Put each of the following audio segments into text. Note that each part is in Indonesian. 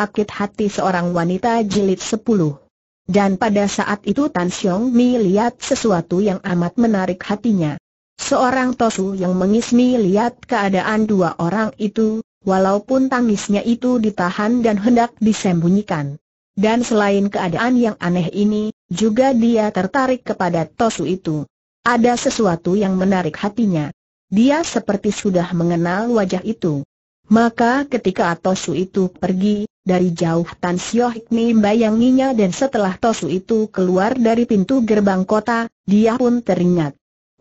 sakit hati seorang wanita jilid 10. Dan pada saat itu Tan Xiong Mi lihat sesuatu yang amat menarik hatinya. Seorang Tosu yang mengismi lihat keadaan dua orang itu, walaupun tangisnya itu ditahan dan hendak disembunyikan. Dan selain keadaan yang aneh ini, juga dia tertarik kepada Tosu itu. Ada sesuatu yang menarik hatinya. Dia seperti sudah mengenal wajah itu. Maka ketika Tosu itu pergi, dari jauh Tan Sio Hik membayanginya dan setelah Tosu itu keluar dari pintu gerbang kota, dia pun teringat.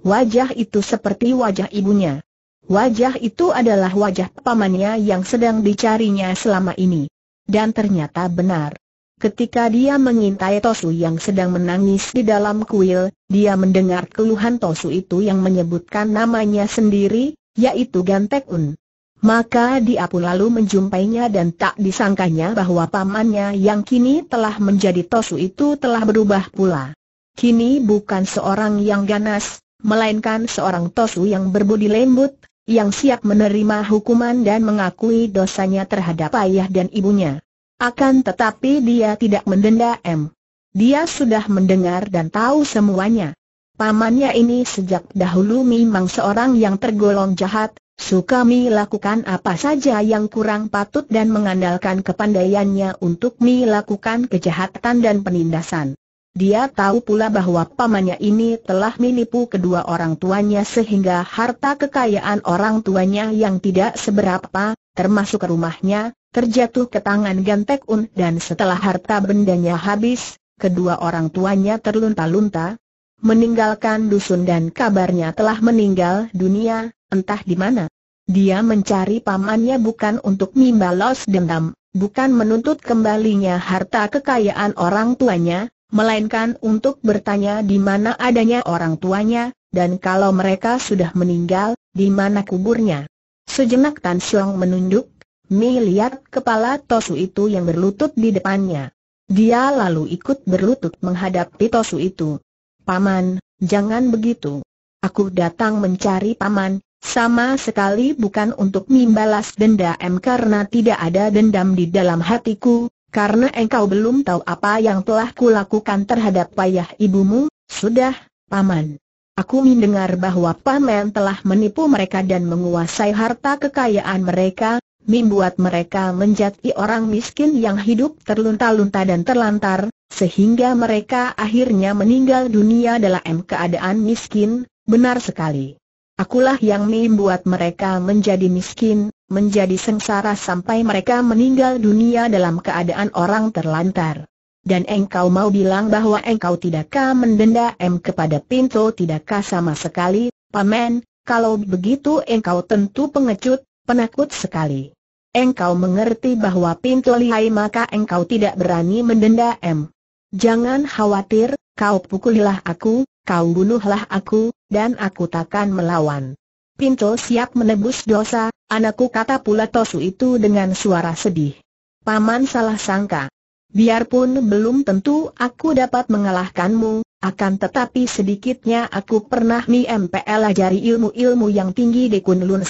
Wajah itu seperti wajah ibunya. Wajah itu adalah wajah pamannya yang sedang dicarinya selama ini. Dan ternyata benar. Ketika dia mengintai Tosu yang sedang menangis di dalam kuil, dia mendengar keluhan Tosu itu yang menyebutkan namanya sendiri, yaitu Gantek Un. Maka dia pun lalu menjumpainya dan tak disangkanya bahwa pamannya yang kini telah menjadi Tosu itu telah berubah pula. Kini bukan seorang yang ganas, melainkan seorang Tosu yang berbudi lembut, yang siap menerima hukuman dan mengakui dosanya terhadap ayah dan ibunya. Akan tetapi dia tidak mendenda M. Dia sudah mendengar dan tahu semuanya. Pamannya ini sejak dahulu memang seorang yang tergolong jahat, Sukami lakukan apa saja yang kurang patut dan mengandalkan kepandaiannya untuk melakukan kejahatan dan penindasan. Dia tahu pula bahwa pamannya ini telah menipu kedua orang tuanya sehingga harta kekayaan orang tuanya yang tidak seberapa, termasuk rumahnya, terjatuh ke tangan Gantek dan setelah harta bendanya habis, kedua orang tuanya terlunta-lunta, meninggalkan dusun dan kabarnya telah meninggal dunia, entah di mana. Dia mencari pamannya bukan untuk membalas dendam, bukan menuntut kembalinya harta kekayaan orang tuanya, melainkan untuk bertanya di mana adanya orang tuanya, dan kalau mereka sudah meninggal, di mana kuburnya. Sejenak Tan Xiong menunduk, miliar kepala Tosu itu yang berlutut di depannya. Dia lalu ikut berlutut menghadapi Tosu itu. Paman, jangan begitu. Aku datang mencari paman, sama sekali bukan untuk membalas dendam karena tidak ada dendam di dalam hatiku, karena engkau belum tahu apa yang telah kulakukan terhadap payah ibumu, sudah, Paman. Aku mendengar bahwa Paman telah menipu mereka dan menguasai harta kekayaan mereka, membuat mereka menjadi orang miskin yang hidup terlunta-lunta dan terlantar, sehingga mereka akhirnya meninggal dunia dalam keadaan miskin, benar sekali. Akulah yang membuat mereka menjadi miskin, menjadi sengsara sampai mereka meninggal dunia dalam keadaan orang terlantar. Dan engkau mau bilang bahwa engkau tidakkah mendenda M kepada Pinto tidakkah sama sekali, paman, kalau begitu engkau tentu pengecut, penakut sekali. Engkau mengerti bahwa Pinto lihai maka engkau tidak berani mendenda M. Jangan khawatir, kau pukulilah aku, kau bunuhlah aku, dan aku takkan melawan. Pinto siap menebus dosa, anakku kata pula Tosu itu dengan suara sedih. Paman salah sangka. Biarpun belum tentu aku dapat mengalahkanmu, akan tetapi sedikitnya aku pernah mi ajari ilmu-ilmu yang tinggi di Kunlun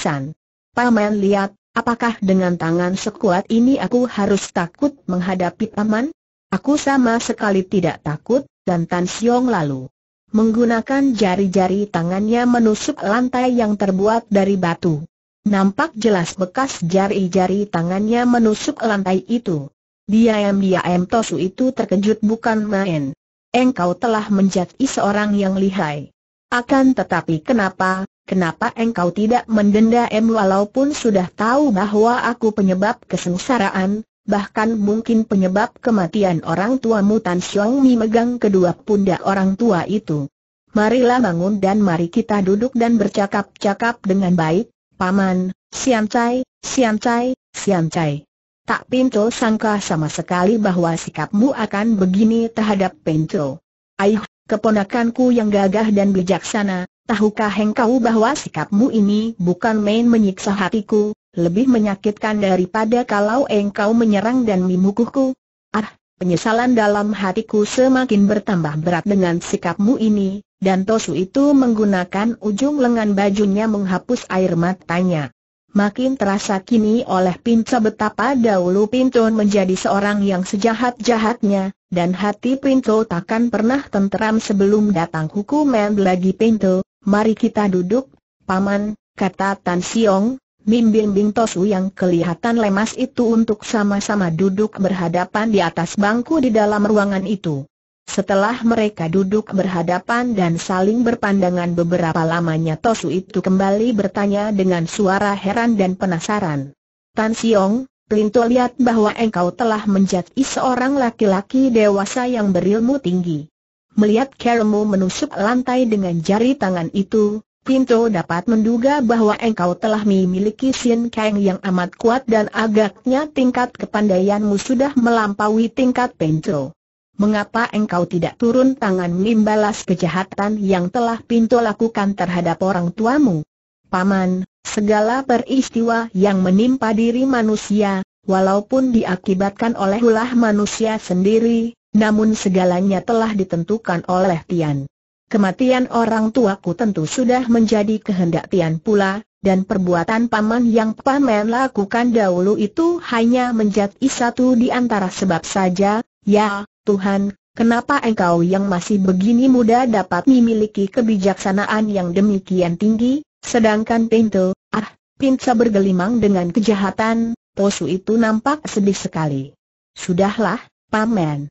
Paman lihat, apakah dengan tangan sekuat ini aku harus takut menghadapi paman? Aku sama sekali tidak takut, dan Tan Siong lalu menggunakan jari-jari tangannya menusuk lantai yang terbuat dari batu. Nampak jelas bekas jari-jari tangannya menusuk lantai itu. Diam-diam Tosu itu terkejut bukan main. Engkau telah menjadi seorang yang lihai. Akan tetapi kenapa, kenapa engkau tidak mendenda em walaupun sudah tahu bahwa aku penyebab kesengsaraan, bahkan mungkin penyebab kematian orang tuamu Tan Xiong Mi megang kedua pundak orang tua itu. Marilah bangun dan mari kita duduk dan bercakap-cakap dengan baik, Paman, Sian Cai, Sian Cai, Sian Cai. Tak Pinto sangka sama sekali bahwa sikapmu akan begini terhadap Pinto. Aih, keponakanku yang gagah dan bijaksana, tahukah engkau bahwa sikapmu ini bukan main menyiksa hatiku, lebih menyakitkan daripada kalau engkau menyerang dan memukuhku. Ah, penyesalan dalam hatiku semakin bertambah berat dengan sikapmu ini, dan Tosu itu menggunakan ujung lengan bajunya menghapus air matanya. Makin terasa kini oleh Pinto betapa dahulu Pinto menjadi seorang yang sejahat-jahatnya, dan hati Pinto takkan pernah tenteram sebelum datang hukuman lagi Pinto, mari kita duduk, Paman, kata Tan Siong, bing Tosu yang kelihatan lemas itu untuk sama-sama duduk berhadapan di atas bangku di dalam ruangan itu. Setelah mereka duduk berhadapan dan saling berpandangan beberapa lamanya Tosu itu kembali bertanya dengan suara heran dan penasaran. Tan Siong, pelintu lihat bahwa engkau telah menjadi seorang laki-laki dewasa yang berilmu tinggi. Melihat Kermu menusuk lantai dengan jari tangan itu, Pinto dapat menduga bahwa engkau telah memiliki Sin Kang yang amat kuat dan agaknya tingkat kepandaianmu sudah melampaui tingkat Pinto. Mengapa engkau tidak turun tangan membalas kejahatan yang telah Pinto lakukan terhadap orang tuamu? Paman, segala peristiwa yang menimpa diri manusia, walaupun diakibatkan oleh ulah manusia sendiri, namun segalanya telah ditentukan oleh Tian. Kematian orang tuaku tentu sudah menjadi kehendak Tian pula, dan perbuatan paman yang paman lakukan dahulu itu hanya menjadi satu di antara sebab saja, ya, Tuhan, kenapa engkau yang masih begini muda dapat memiliki kebijaksanaan yang demikian tinggi, sedangkan pintu, ah, Pinca bergelimang dengan kejahatan, Tosu itu nampak sedih sekali. Sudahlah, paman.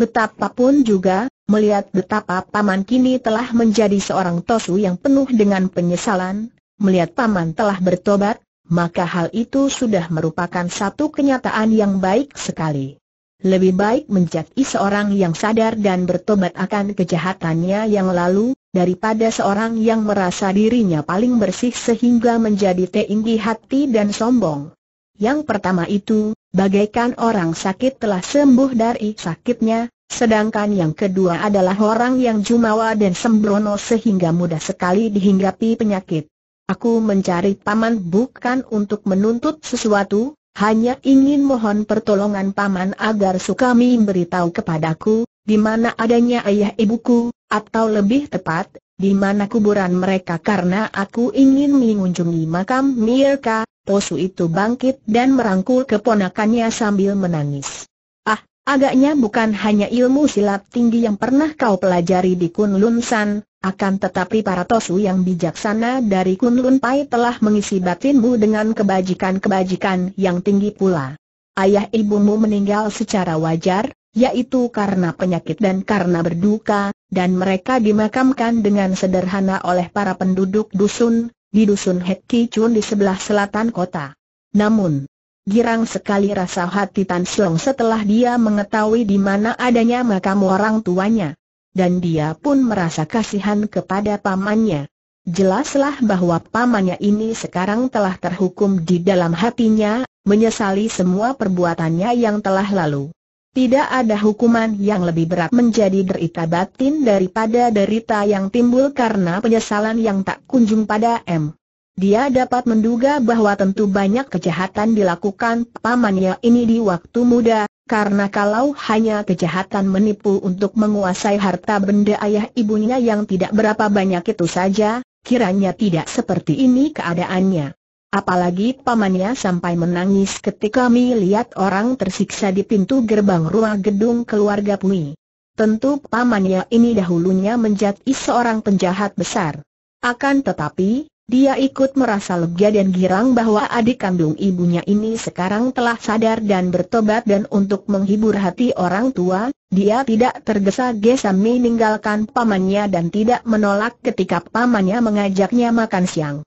Betapapun juga, melihat betapa paman kini telah menjadi seorang tosu yang penuh dengan penyesalan, melihat paman telah bertobat, maka hal itu sudah merupakan satu kenyataan yang baik sekali. Lebih baik menjadi seorang yang sadar dan bertobat akan kejahatannya yang lalu, daripada seorang yang merasa dirinya paling bersih sehingga menjadi tinggi hati dan sombong. Yang pertama itu, Bagaikan orang sakit telah sembuh dari sakitnya, sedangkan yang kedua adalah orang yang jumawa dan sembrono sehingga mudah sekali dihinggapi penyakit. Aku mencari paman bukan untuk menuntut sesuatu, hanya ingin mohon pertolongan paman agar Sukami beritahu kepadaku, di mana adanya ayah ibuku, atau lebih tepat, di mana kuburan mereka karena aku ingin mengunjungi makam Mirka, Posu itu bangkit dan merangkul keponakannya sambil menangis. Ah, agaknya bukan hanya ilmu silat tinggi yang pernah kau pelajari di Kunlun San, akan tetapi para Tosu yang bijaksana dari Kunlun Pai telah mengisi batinmu dengan kebajikan-kebajikan yang tinggi pula. Ayah ibumu meninggal secara wajar, yaitu karena penyakit dan karena berduka, dan mereka dimakamkan dengan sederhana oleh para penduduk dusun, di dusun Hek Ki Chun di sebelah selatan kota. Namun, girang sekali rasa hati Tan Siong setelah dia mengetahui di mana adanya makam orang tuanya. Dan dia pun merasa kasihan kepada pamannya. Jelaslah bahwa pamannya ini sekarang telah terhukum di dalam hatinya, menyesali semua perbuatannya yang telah lalu. Tidak ada hukuman yang lebih berat menjadi derita batin daripada derita yang timbul karena penyesalan yang tak kunjung pada M. Dia dapat menduga bahwa tentu banyak kejahatan dilakukan pamannya ini di waktu muda, karena kalau hanya kejahatan menipu untuk menguasai harta benda ayah ibunya yang tidak berapa banyak itu saja, kiranya tidak seperti ini keadaannya. Apalagi pamannya sampai menangis ketika melihat orang tersiksa di pintu gerbang ruang gedung keluarga Pui. Tentu pamannya ini dahulunya menjadi seorang penjahat besar. Akan tetapi, dia ikut merasa lega dan girang bahwa adik kandung ibunya ini sekarang telah sadar dan bertobat dan untuk menghibur hati orang tua, dia tidak tergesa-gesa meninggalkan pamannya dan tidak menolak ketika pamannya mengajaknya makan siang.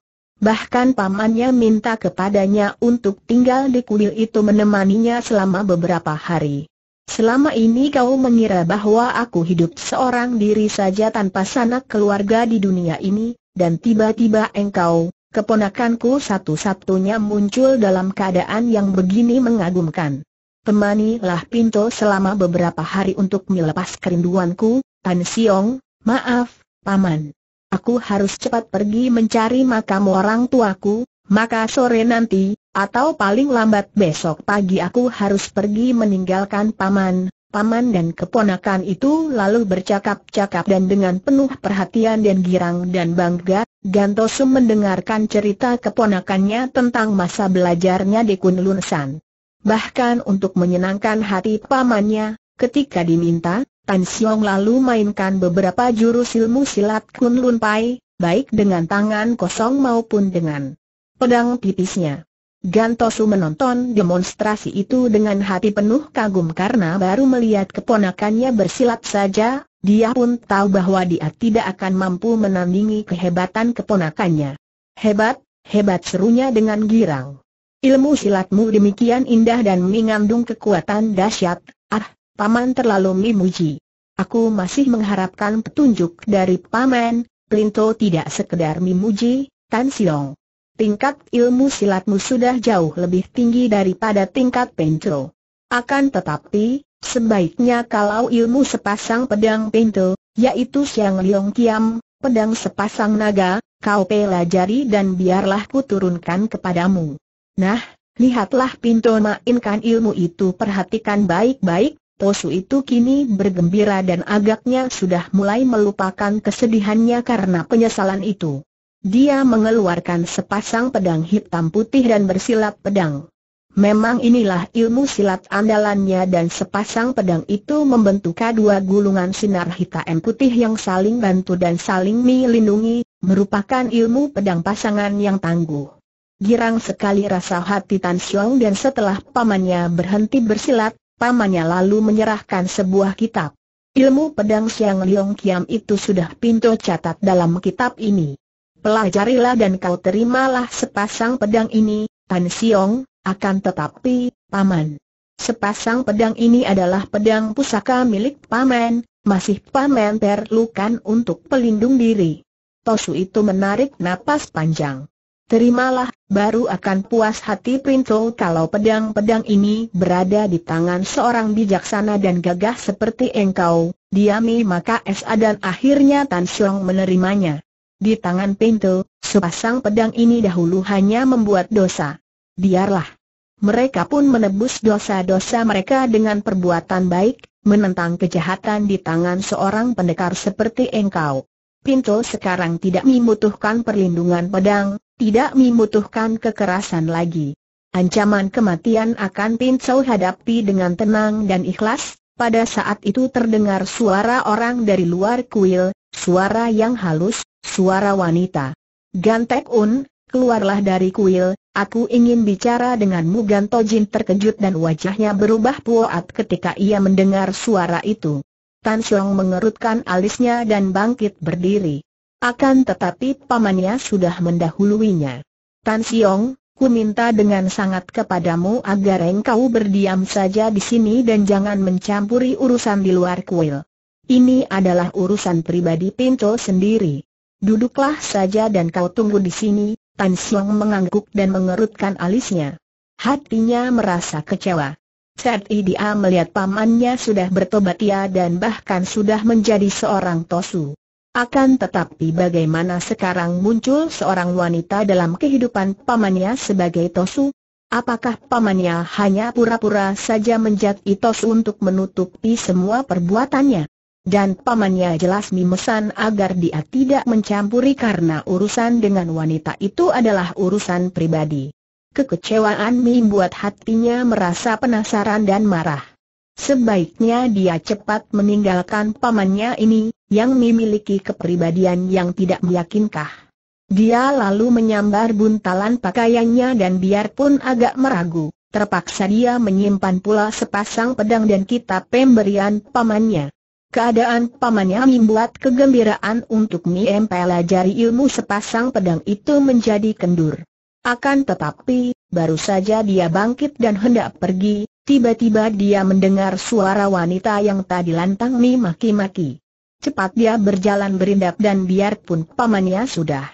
Bahkan pamannya minta kepadanya untuk tinggal di kuil itu menemaninya selama beberapa hari. Selama ini kau mengira bahwa aku hidup seorang diri saja tanpa sanak keluarga di dunia ini, dan tiba-tiba engkau, keponakanku satu-satunya muncul dalam keadaan yang begini mengagumkan. Temanilah pintu selama beberapa hari untuk melepas kerinduanku, Tan Siong, maaf, Paman. Aku harus cepat pergi mencari makam orang tuaku, maka sore nanti, atau paling lambat besok pagi aku harus pergi meninggalkan paman, paman dan keponakan itu lalu bercakap-cakap dan dengan penuh perhatian dan girang dan bangga, Gantosu mendengarkan cerita keponakannya tentang masa belajarnya di Kunlunsan. Bahkan untuk menyenangkan hati pamannya, ketika diminta, Tan Siong lalu mainkan beberapa jurus ilmu silat Kun Lun Pai, baik dengan tangan kosong maupun dengan pedang tipisnya. Gantosu menonton demonstrasi itu dengan hati penuh kagum karena baru melihat keponakannya bersilat saja, dia pun tahu bahwa dia tidak akan mampu menandingi kehebatan keponakannya. Hebat, hebat serunya dengan girang. Ilmu silatmu demikian indah dan mengandung kekuatan dahsyat, ah, Paman terlalu memuji. Aku masih mengharapkan petunjuk dari Paman, Plinto tidak sekedar memuji, Tan Siong. Tingkat ilmu silatmu sudah jauh lebih tinggi daripada tingkat Pintu. Akan tetapi, sebaiknya kalau ilmu sepasang pedang Pintu, yaitu Siang Liong Kiam, pedang sepasang naga, kau pelajari dan biarlah ku turunkan kepadamu. Nah, lihatlah Pinto mainkan ilmu itu perhatikan baik-baik, Posu itu kini bergembira dan agaknya sudah mulai melupakan kesedihannya karena penyesalan itu. Dia mengeluarkan sepasang pedang hitam putih dan bersilat pedang. Memang inilah ilmu silat andalannya dan sepasang pedang itu membentuk dua gulungan sinar hitam putih yang saling bantu dan saling melindungi, merupakan ilmu pedang pasangan yang tangguh. Girang sekali rasa hati Tan Xiong dan setelah pamannya berhenti bersilat, pamannya lalu menyerahkan sebuah kitab. Ilmu pedang Siang Liong Kiam itu sudah pintu catat dalam kitab ini. Pelajarilah dan kau terimalah sepasang pedang ini, Tan Siong, akan tetapi, Paman. Sepasang pedang ini adalah pedang pusaka milik Paman, masih Paman perlukan untuk pelindung diri. Tosu itu menarik napas panjang. Terimalah, baru akan puas hati Pinto kalau pedang-pedang ini berada di tangan seorang bijaksana dan gagah seperti engkau, diami maka S.A. dan akhirnya Tan Siong menerimanya. Di tangan Pinto, sepasang pedang ini dahulu hanya membuat dosa. Biarlah. Mereka pun menebus dosa-dosa mereka dengan perbuatan baik, menentang kejahatan di tangan seorang pendekar seperti engkau. Pinto sekarang tidak membutuhkan perlindungan pedang, tidak membutuhkan kekerasan lagi. Ancaman kematian akan Pincau hadapi dengan tenang dan ikhlas, pada saat itu terdengar suara orang dari luar kuil, suara yang halus, suara wanita. Gantek Un, keluarlah dari kuil, aku ingin bicara denganmu Ganto Jin terkejut dan wajahnya berubah puat ketika ia mendengar suara itu. Tan Xiong mengerutkan alisnya dan bangkit berdiri. Akan tetapi pamannya sudah mendahuluinya. Tan Siong, ku minta dengan sangat kepadamu agar engkau berdiam saja di sini dan jangan mencampuri urusan di luar kuil. Ini adalah urusan pribadi Pinto sendiri. Duduklah saja dan kau tunggu di sini, Tan Siong mengangguk dan mengerutkan alisnya. Hatinya merasa kecewa. Saat dia melihat pamannya sudah bertobat ia dan bahkan sudah menjadi seorang tosu. Akan tetapi bagaimana sekarang muncul seorang wanita dalam kehidupan pamannya sebagai Tosu? Apakah pamannya hanya pura-pura saja menjadi Tosu untuk menutupi semua perbuatannya? Dan pamannya jelas memesan agar dia tidak mencampuri karena urusan dengan wanita itu adalah urusan pribadi. Kekecewaan membuat hatinya merasa penasaran dan marah. Sebaiknya dia cepat meninggalkan pamannya ini, yang memiliki kepribadian yang tidak meyakinkah. Dia lalu menyambar buntalan pakaiannya dan biarpun agak meragu, terpaksa dia menyimpan pula sepasang pedang dan kitab pemberian pamannya. Keadaan pamannya membuat kegembiraan untuk Miem pelajari ilmu sepasang pedang itu menjadi kendur. Akan tetapi, baru saja dia bangkit dan hendak pergi, Tiba-tiba dia mendengar suara wanita yang tadi lantang Mi maki-maki. Cepat dia berjalan berindap dan biarpun pamannya sudah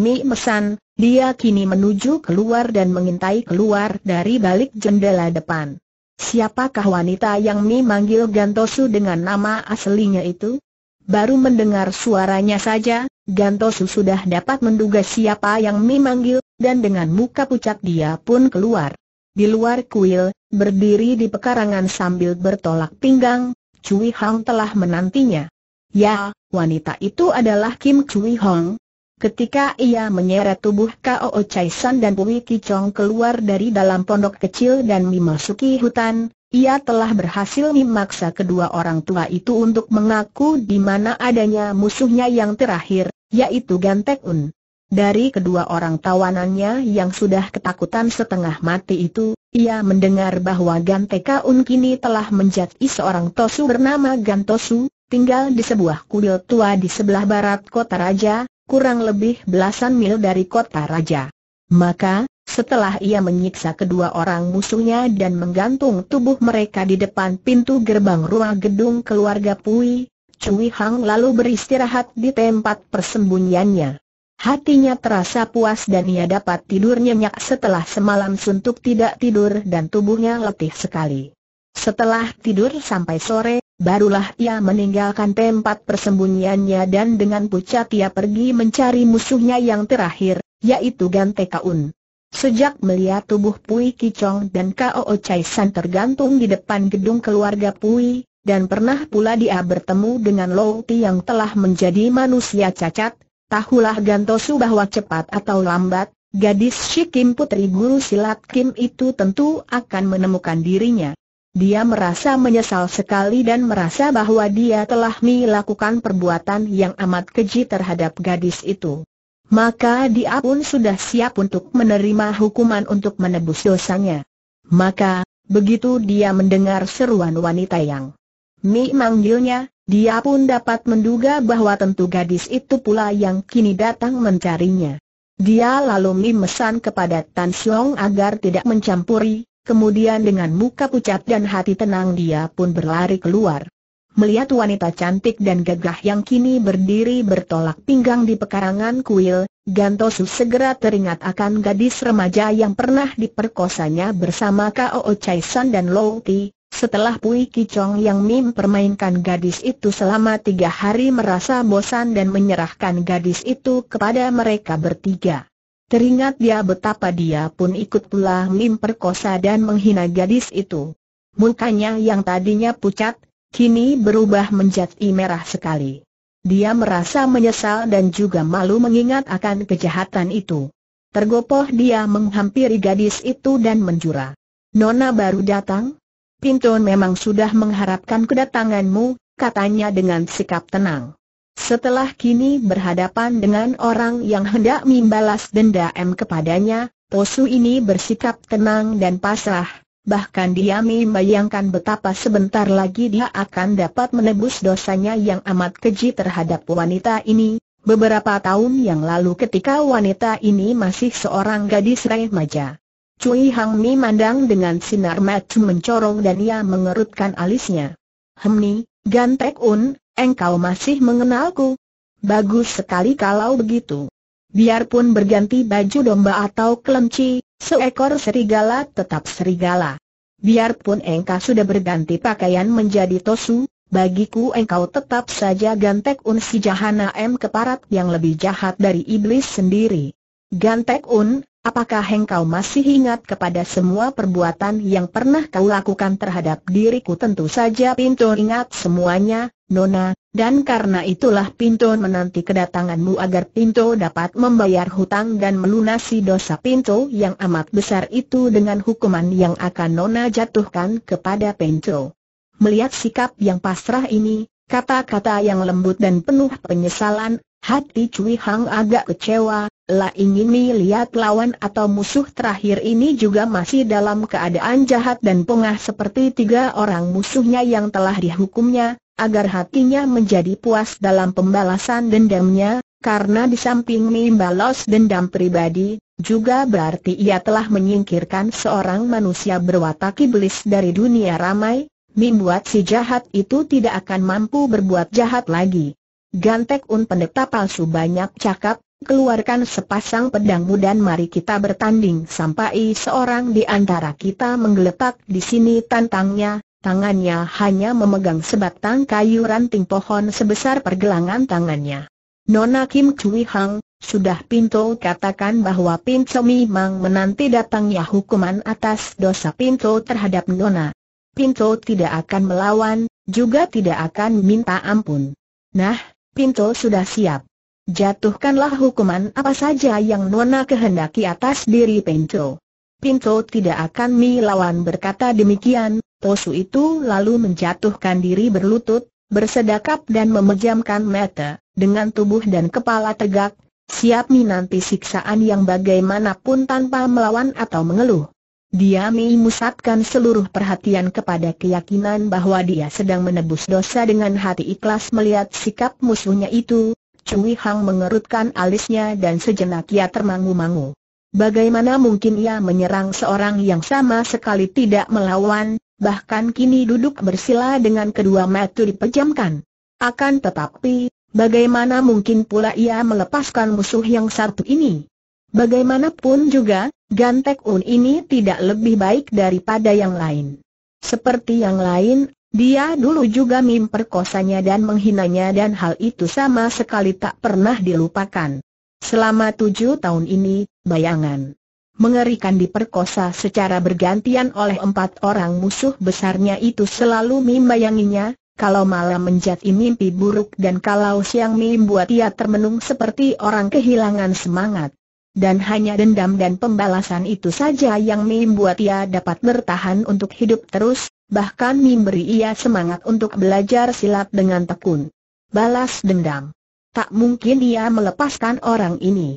Mi mesan, dia kini menuju keluar dan mengintai keluar dari balik jendela depan. Siapakah wanita yang Mi manggil Gantosu dengan nama aslinya itu? Baru mendengar suaranya saja, Gantosu sudah dapat menduga siapa yang Mi manggil, dan dengan muka pucat dia pun keluar. Di luar kuil, berdiri di pekarangan sambil bertolak pinggang, Cui Hong telah menantinya. Ya, wanita itu adalah Kim Cui Hong. Ketika ia menyeret tubuh K.O.O. Chai San dan Pui Kichong keluar dari dalam pondok kecil dan memasuki hutan, ia telah berhasil memaksa kedua orang tua itu untuk mengaku di mana adanya musuhnya yang terakhir, yaitu Gantek Un. Dari kedua orang tawanannya yang sudah ketakutan setengah mati itu, ia mendengar bahwa Ganteka Un kini telah menjadi seorang Tosu bernama Gantosu, tinggal di sebuah kuil tua di sebelah barat kota raja, kurang lebih belasan mil dari kota raja. Maka, setelah ia menyiksa kedua orang musuhnya dan menggantung tubuh mereka di depan pintu gerbang ruang gedung keluarga Pui, Cui Hang lalu beristirahat di tempat persembunyiannya. Hatinya terasa puas dan ia dapat tidur nyenyak setelah semalam suntuk tidak tidur dan tubuhnya letih sekali. Setelah tidur sampai sore, barulah ia meninggalkan tempat persembunyiannya dan dengan pucat ia pergi mencari musuhnya yang terakhir, yaitu Gante Tekaun. Sejak melihat tubuh Pui Kichong dan Kao Chai San tergantung di depan gedung keluarga Pui, dan pernah pula dia bertemu dengan Ti yang telah menjadi manusia cacat, Tahulah Gantosu bahwa cepat atau lambat, gadis Shikim putri guru silat Kim itu tentu akan menemukan dirinya. Dia merasa menyesal sekali dan merasa bahwa dia telah melakukan perbuatan yang amat keji terhadap gadis itu. Maka dia pun sudah siap untuk menerima hukuman untuk menebus dosanya. Maka, begitu dia mendengar seruan wanita yang Mi manggilnya, dia pun dapat menduga bahwa tentu gadis itu pula yang kini datang mencarinya. Dia lalu memesan kepada Tan Xiong agar tidak mencampuri, kemudian dengan muka pucat dan hati tenang dia pun berlari keluar. Melihat wanita cantik dan gagah yang kini berdiri bertolak pinggang di pekarangan kuil, Gantosu segera teringat akan gadis remaja yang pernah diperkosanya bersama Kao Chaisan dan Lou Ti, setelah Pui Kicong yang mim permainkan gadis itu selama tiga hari merasa bosan dan menyerahkan gadis itu kepada mereka bertiga. Teringat dia betapa dia pun ikut pula mim perkosa dan menghina gadis itu. Mukanya yang tadinya pucat, kini berubah menjadi merah sekali. Dia merasa menyesal dan juga malu mengingat akan kejahatan itu. Tergopoh dia menghampiri gadis itu dan menjura. Nona baru datang, Pinton memang sudah mengharapkan kedatanganmu, katanya dengan sikap tenang. Setelah kini berhadapan dengan orang yang hendak membalas dendam kepadanya, Tosu ini bersikap tenang dan pasrah, bahkan dia membayangkan betapa sebentar lagi dia akan dapat menebus dosanya yang amat keji terhadap wanita ini, Beberapa tahun yang lalu ketika wanita ini masih seorang gadis remaja. Cui Hang Mi mandang dengan sinar mata mencorong dan ia mengerutkan alisnya. Hemni, Gan Tek Un, engkau masih mengenalku? Bagus sekali kalau begitu. Biarpun berganti baju domba atau kelinci, seekor serigala tetap serigala. Biarpun engkau sudah berganti pakaian menjadi tosu, bagiku engkau tetap saja Gantek Un si jahana M keparat yang lebih jahat dari iblis sendiri. Gantek Un, Apakah engkau masih ingat kepada semua perbuatan yang pernah kau lakukan terhadap diriku? Tentu saja Pinto ingat semuanya, Nona, dan karena itulah Pinto menanti kedatanganmu agar Pinto dapat membayar hutang dan melunasi dosa Pinto yang amat besar itu dengan hukuman yang akan Nona jatuhkan kepada Pinto. Melihat sikap yang pasrah ini, kata-kata yang lembut dan penuh penyesalan, hati Cui Hang agak kecewa, La ingin melihat lawan atau musuh terakhir ini juga masih dalam keadaan jahat dan pengah seperti tiga orang musuhnya yang telah dihukumnya, agar hatinya menjadi puas dalam pembalasan dendamnya, karena di samping membalas dendam pribadi, juga berarti ia telah menyingkirkan seorang manusia berwatak iblis dari dunia ramai, membuat si jahat itu tidak akan mampu berbuat jahat lagi. Gantek Un pendeta palsu banyak cakap, keluarkan sepasang pedangmu dan mari kita bertanding sampai seorang di antara kita menggeletak di sini tantangnya, tangannya hanya memegang sebatang kayu ranting pohon sebesar pergelangan tangannya. Nona Kim Chui Hang, sudah Pinto katakan bahwa Pinto memang menanti datangnya hukuman atas dosa Pinto terhadap Nona. Pinto tidak akan melawan, juga tidak akan minta ampun. Nah, Pinto sudah siap. Jatuhkanlah hukuman apa saja yang Nona kehendaki atas diri Pinto. Pinto tidak akan melawan berkata demikian, Tosu itu lalu menjatuhkan diri berlutut, bersedekap dan memejamkan mata, dengan tubuh dan kepala tegak, siap menanti siksaan yang bagaimanapun tanpa melawan atau mengeluh. Dia memusatkan seluruh perhatian kepada keyakinan bahwa dia sedang menebus dosa dengan hati ikhlas melihat sikap musuhnya itu, Cui Hang mengerutkan alisnya dan sejenak ia termangu-mangu. Bagaimana mungkin ia menyerang seorang yang sama sekali tidak melawan, bahkan kini duduk bersila dengan kedua mata dipejamkan. Akan tetapi, bagaimana mungkin pula ia melepaskan musuh yang satu ini? Bagaimanapun juga, Gantek Un ini tidak lebih baik daripada yang lain. Seperti yang lain, dia dulu juga memperkosanya dan menghinanya dan hal itu sama sekali tak pernah dilupakan. Selama tujuh tahun ini, bayangan mengerikan diperkosa secara bergantian oleh empat orang musuh besarnya itu selalu membayanginya, kalau malam menjadi mimpi buruk dan kalau siang membuat ia termenung seperti orang kehilangan semangat. Dan hanya dendam dan pembalasan itu saja yang membuat ia dapat bertahan untuk hidup terus, bahkan memberi ia semangat untuk belajar silat dengan tekun. Balas dendam. Tak mungkin ia melepaskan orang ini.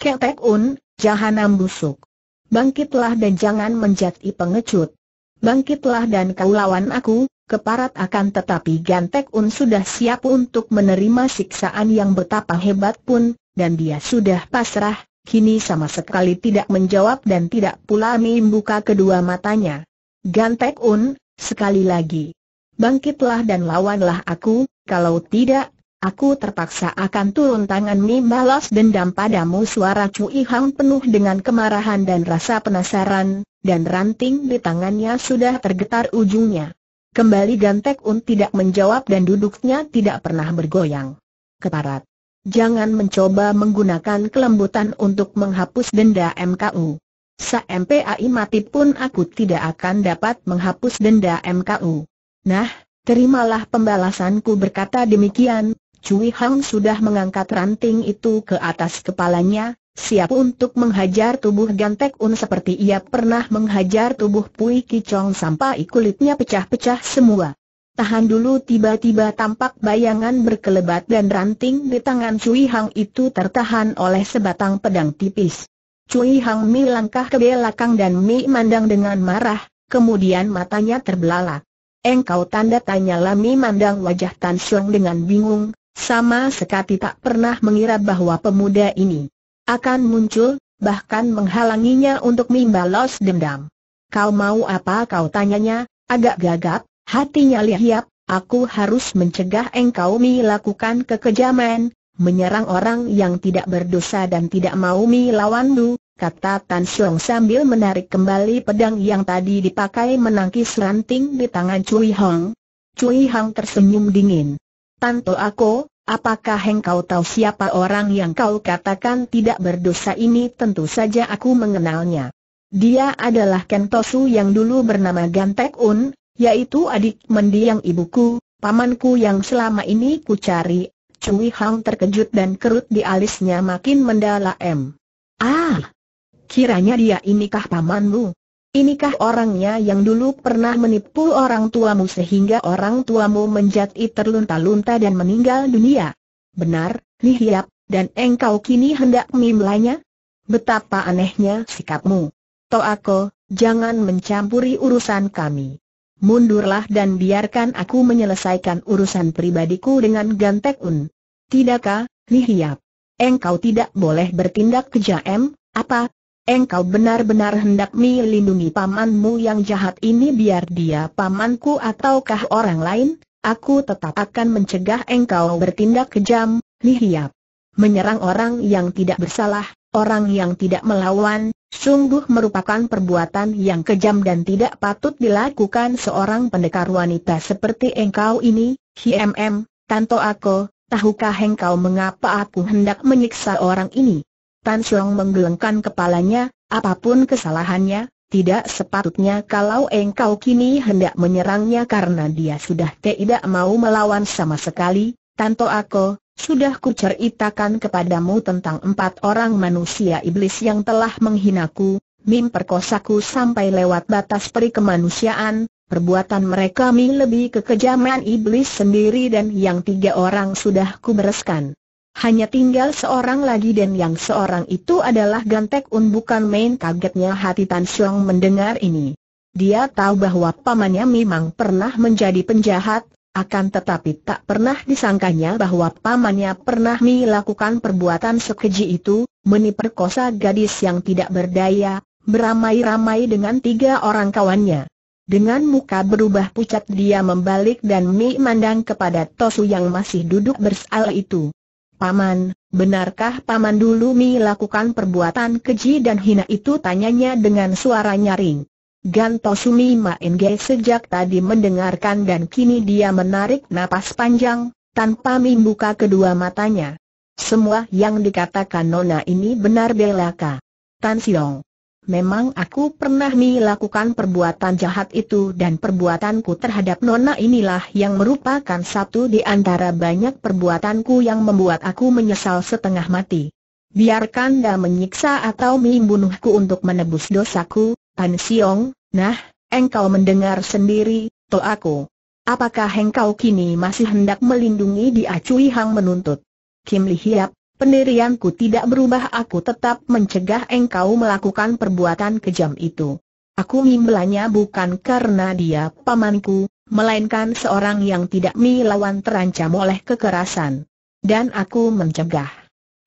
Ketek Un, jahanam busuk. Bangkitlah dan jangan menjadi pengecut. Bangkitlah dan kau lawan aku, keparat akan tetapi Gantek Un sudah siap untuk menerima siksaan yang betapa hebat pun, dan dia sudah pasrah, kini sama sekali tidak menjawab dan tidak pula membuka kedua matanya. Gantek Un, Sekali lagi. Bangkitlah dan lawanlah aku, kalau tidak, aku terpaksa akan turun tangan membalas dendam padamu suara Cui Hang penuh dengan kemarahan dan rasa penasaran, dan ranting di tangannya sudah tergetar ujungnya. Kembali Gantek Un tidak menjawab dan duduknya tidak pernah bergoyang. Keparat. Jangan mencoba menggunakan kelembutan untuk menghapus denda MKU. Sampai mati pun aku tidak akan dapat menghapus denda MKU. Nah, terimalah pembalasanku berkata demikian, Cui Hang sudah mengangkat ranting itu ke atas kepalanya, siap untuk menghajar tubuh Gantek Un seperti ia pernah menghajar tubuh Pui Kicong sampai kulitnya pecah-pecah semua. Tahan dulu tiba-tiba tampak bayangan berkelebat dan ranting di tangan Cui Hang itu tertahan oleh sebatang pedang tipis. Cui Hang Mi langkah ke belakang dan Mi mandang dengan marah, kemudian matanya terbelalak. Engkau tanda tanya Mi mandang wajah Tan dengan bingung, sama sekali tak pernah mengira bahwa pemuda ini akan muncul, bahkan menghalanginya untuk Mi balas dendam. Kau mau apa kau tanyanya, agak gagap, hatinya lihiap, aku harus mencegah engkau Mi lakukan kekejaman, menyerang orang yang tidak berdosa dan tidak mau melawanmu, kata Tan Xiong sambil menarik kembali pedang yang tadi dipakai menangkis ranting di tangan Cui Hong. Cui Hong tersenyum dingin. Tanto aku, apakah kau tahu siapa orang yang kau katakan tidak berdosa ini? Tentu saja aku mengenalnya. Dia adalah Kentosu yang dulu bernama Gantek Un, yaitu adik mendiang ibuku, pamanku yang selama ini ku cari Cui Hang terkejut dan kerut di alisnya makin mendalam. Ah! Kiranya dia inikah pamanmu? Inikah orangnya yang dulu pernah menipu orang tuamu sehingga orang tuamu menjadi terlunta-lunta dan meninggal dunia? Benar, Lihiap, dan engkau kini hendak mimlanya? Betapa anehnya sikapmu. aku, jangan mencampuri urusan kami. Mundurlah dan biarkan aku menyelesaikan urusan pribadiku dengan Un. Tidakkah, Lihiap? Engkau tidak boleh bertindak kejam, apa? Engkau benar-benar hendak melindungi pamanmu yang jahat ini biar dia pamanku ataukah orang lain? Aku tetap akan mencegah engkau bertindak kejam, Lihiap. Menyerang orang yang tidak bersalah, orang yang tidak melawan, sungguh merupakan perbuatan yang kejam dan tidak patut dilakukan seorang pendekar wanita seperti engkau ini, HMM, Tanto aku, tahukah engkau mengapa aku hendak menyiksa orang ini? Tan Siong menggelengkan kepalanya, apapun kesalahannya, tidak sepatutnya kalau engkau kini hendak menyerangnya karena dia sudah tidak mau melawan sama sekali, Tanto Ako, sudah kuceritakan kepadamu tentang empat orang manusia iblis yang telah menghinaku, Mim perkosaku sampai lewat batas peri kemanusiaan, perbuatan mereka mi lebih kekejaman iblis sendiri dan yang tiga orang sudah kubereskan. Hanya tinggal seorang lagi dan yang seorang itu adalah Gantek Un bukan main kagetnya hati Tan Xiong mendengar ini. Dia tahu bahwa pamannya memang pernah menjadi penjahat, akan tetapi tak pernah disangkanya bahwa pamannya pernah melakukan perbuatan sekeji itu, meniperkosa gadis yang tidak berdaya, beramai-ramai dengan tiga orang kawannya. Dengan muka berubah pucat dia membalik dan memandang kepada Tosu yang masih duduk bersal itu. Paman, benarkah Paman dulu Mi lakukan perbuatan keji dan hina itu tanyanya dengan suara nyaring. Gan Tosu Mi Maenge sejak tadi mendengarkan dan kini dia menarik napas panjang, tanpa membuka kedua matanya. Semua yang dikatakan Nona ini benar belaka. Tan Siong, Memang aku pernah melakukan perbuatan jahat itu dan perbuatanku terhadap Nona inilah yang merupakan satu di antara banyak perbuatanku yang membuat aku menyesal setengah mati. Biarkan dia menyiksa atau membunuhku untuk menebus dosaku, Pan Siong, nah, engkau mendengar sendiri, to aku. Apakah engkau kini masih hendak melindungi dia Cui Hang menuntut? Kim Li Hiap, pendirianku tidak berubah aku tetap mencegah engkau melakukan perbuatan kejam itu. Aku membelanya bukan karena dia pamanku, melainkan seorang yang tidak milawan terancam oleh kekerasan. Dan aku mencegah.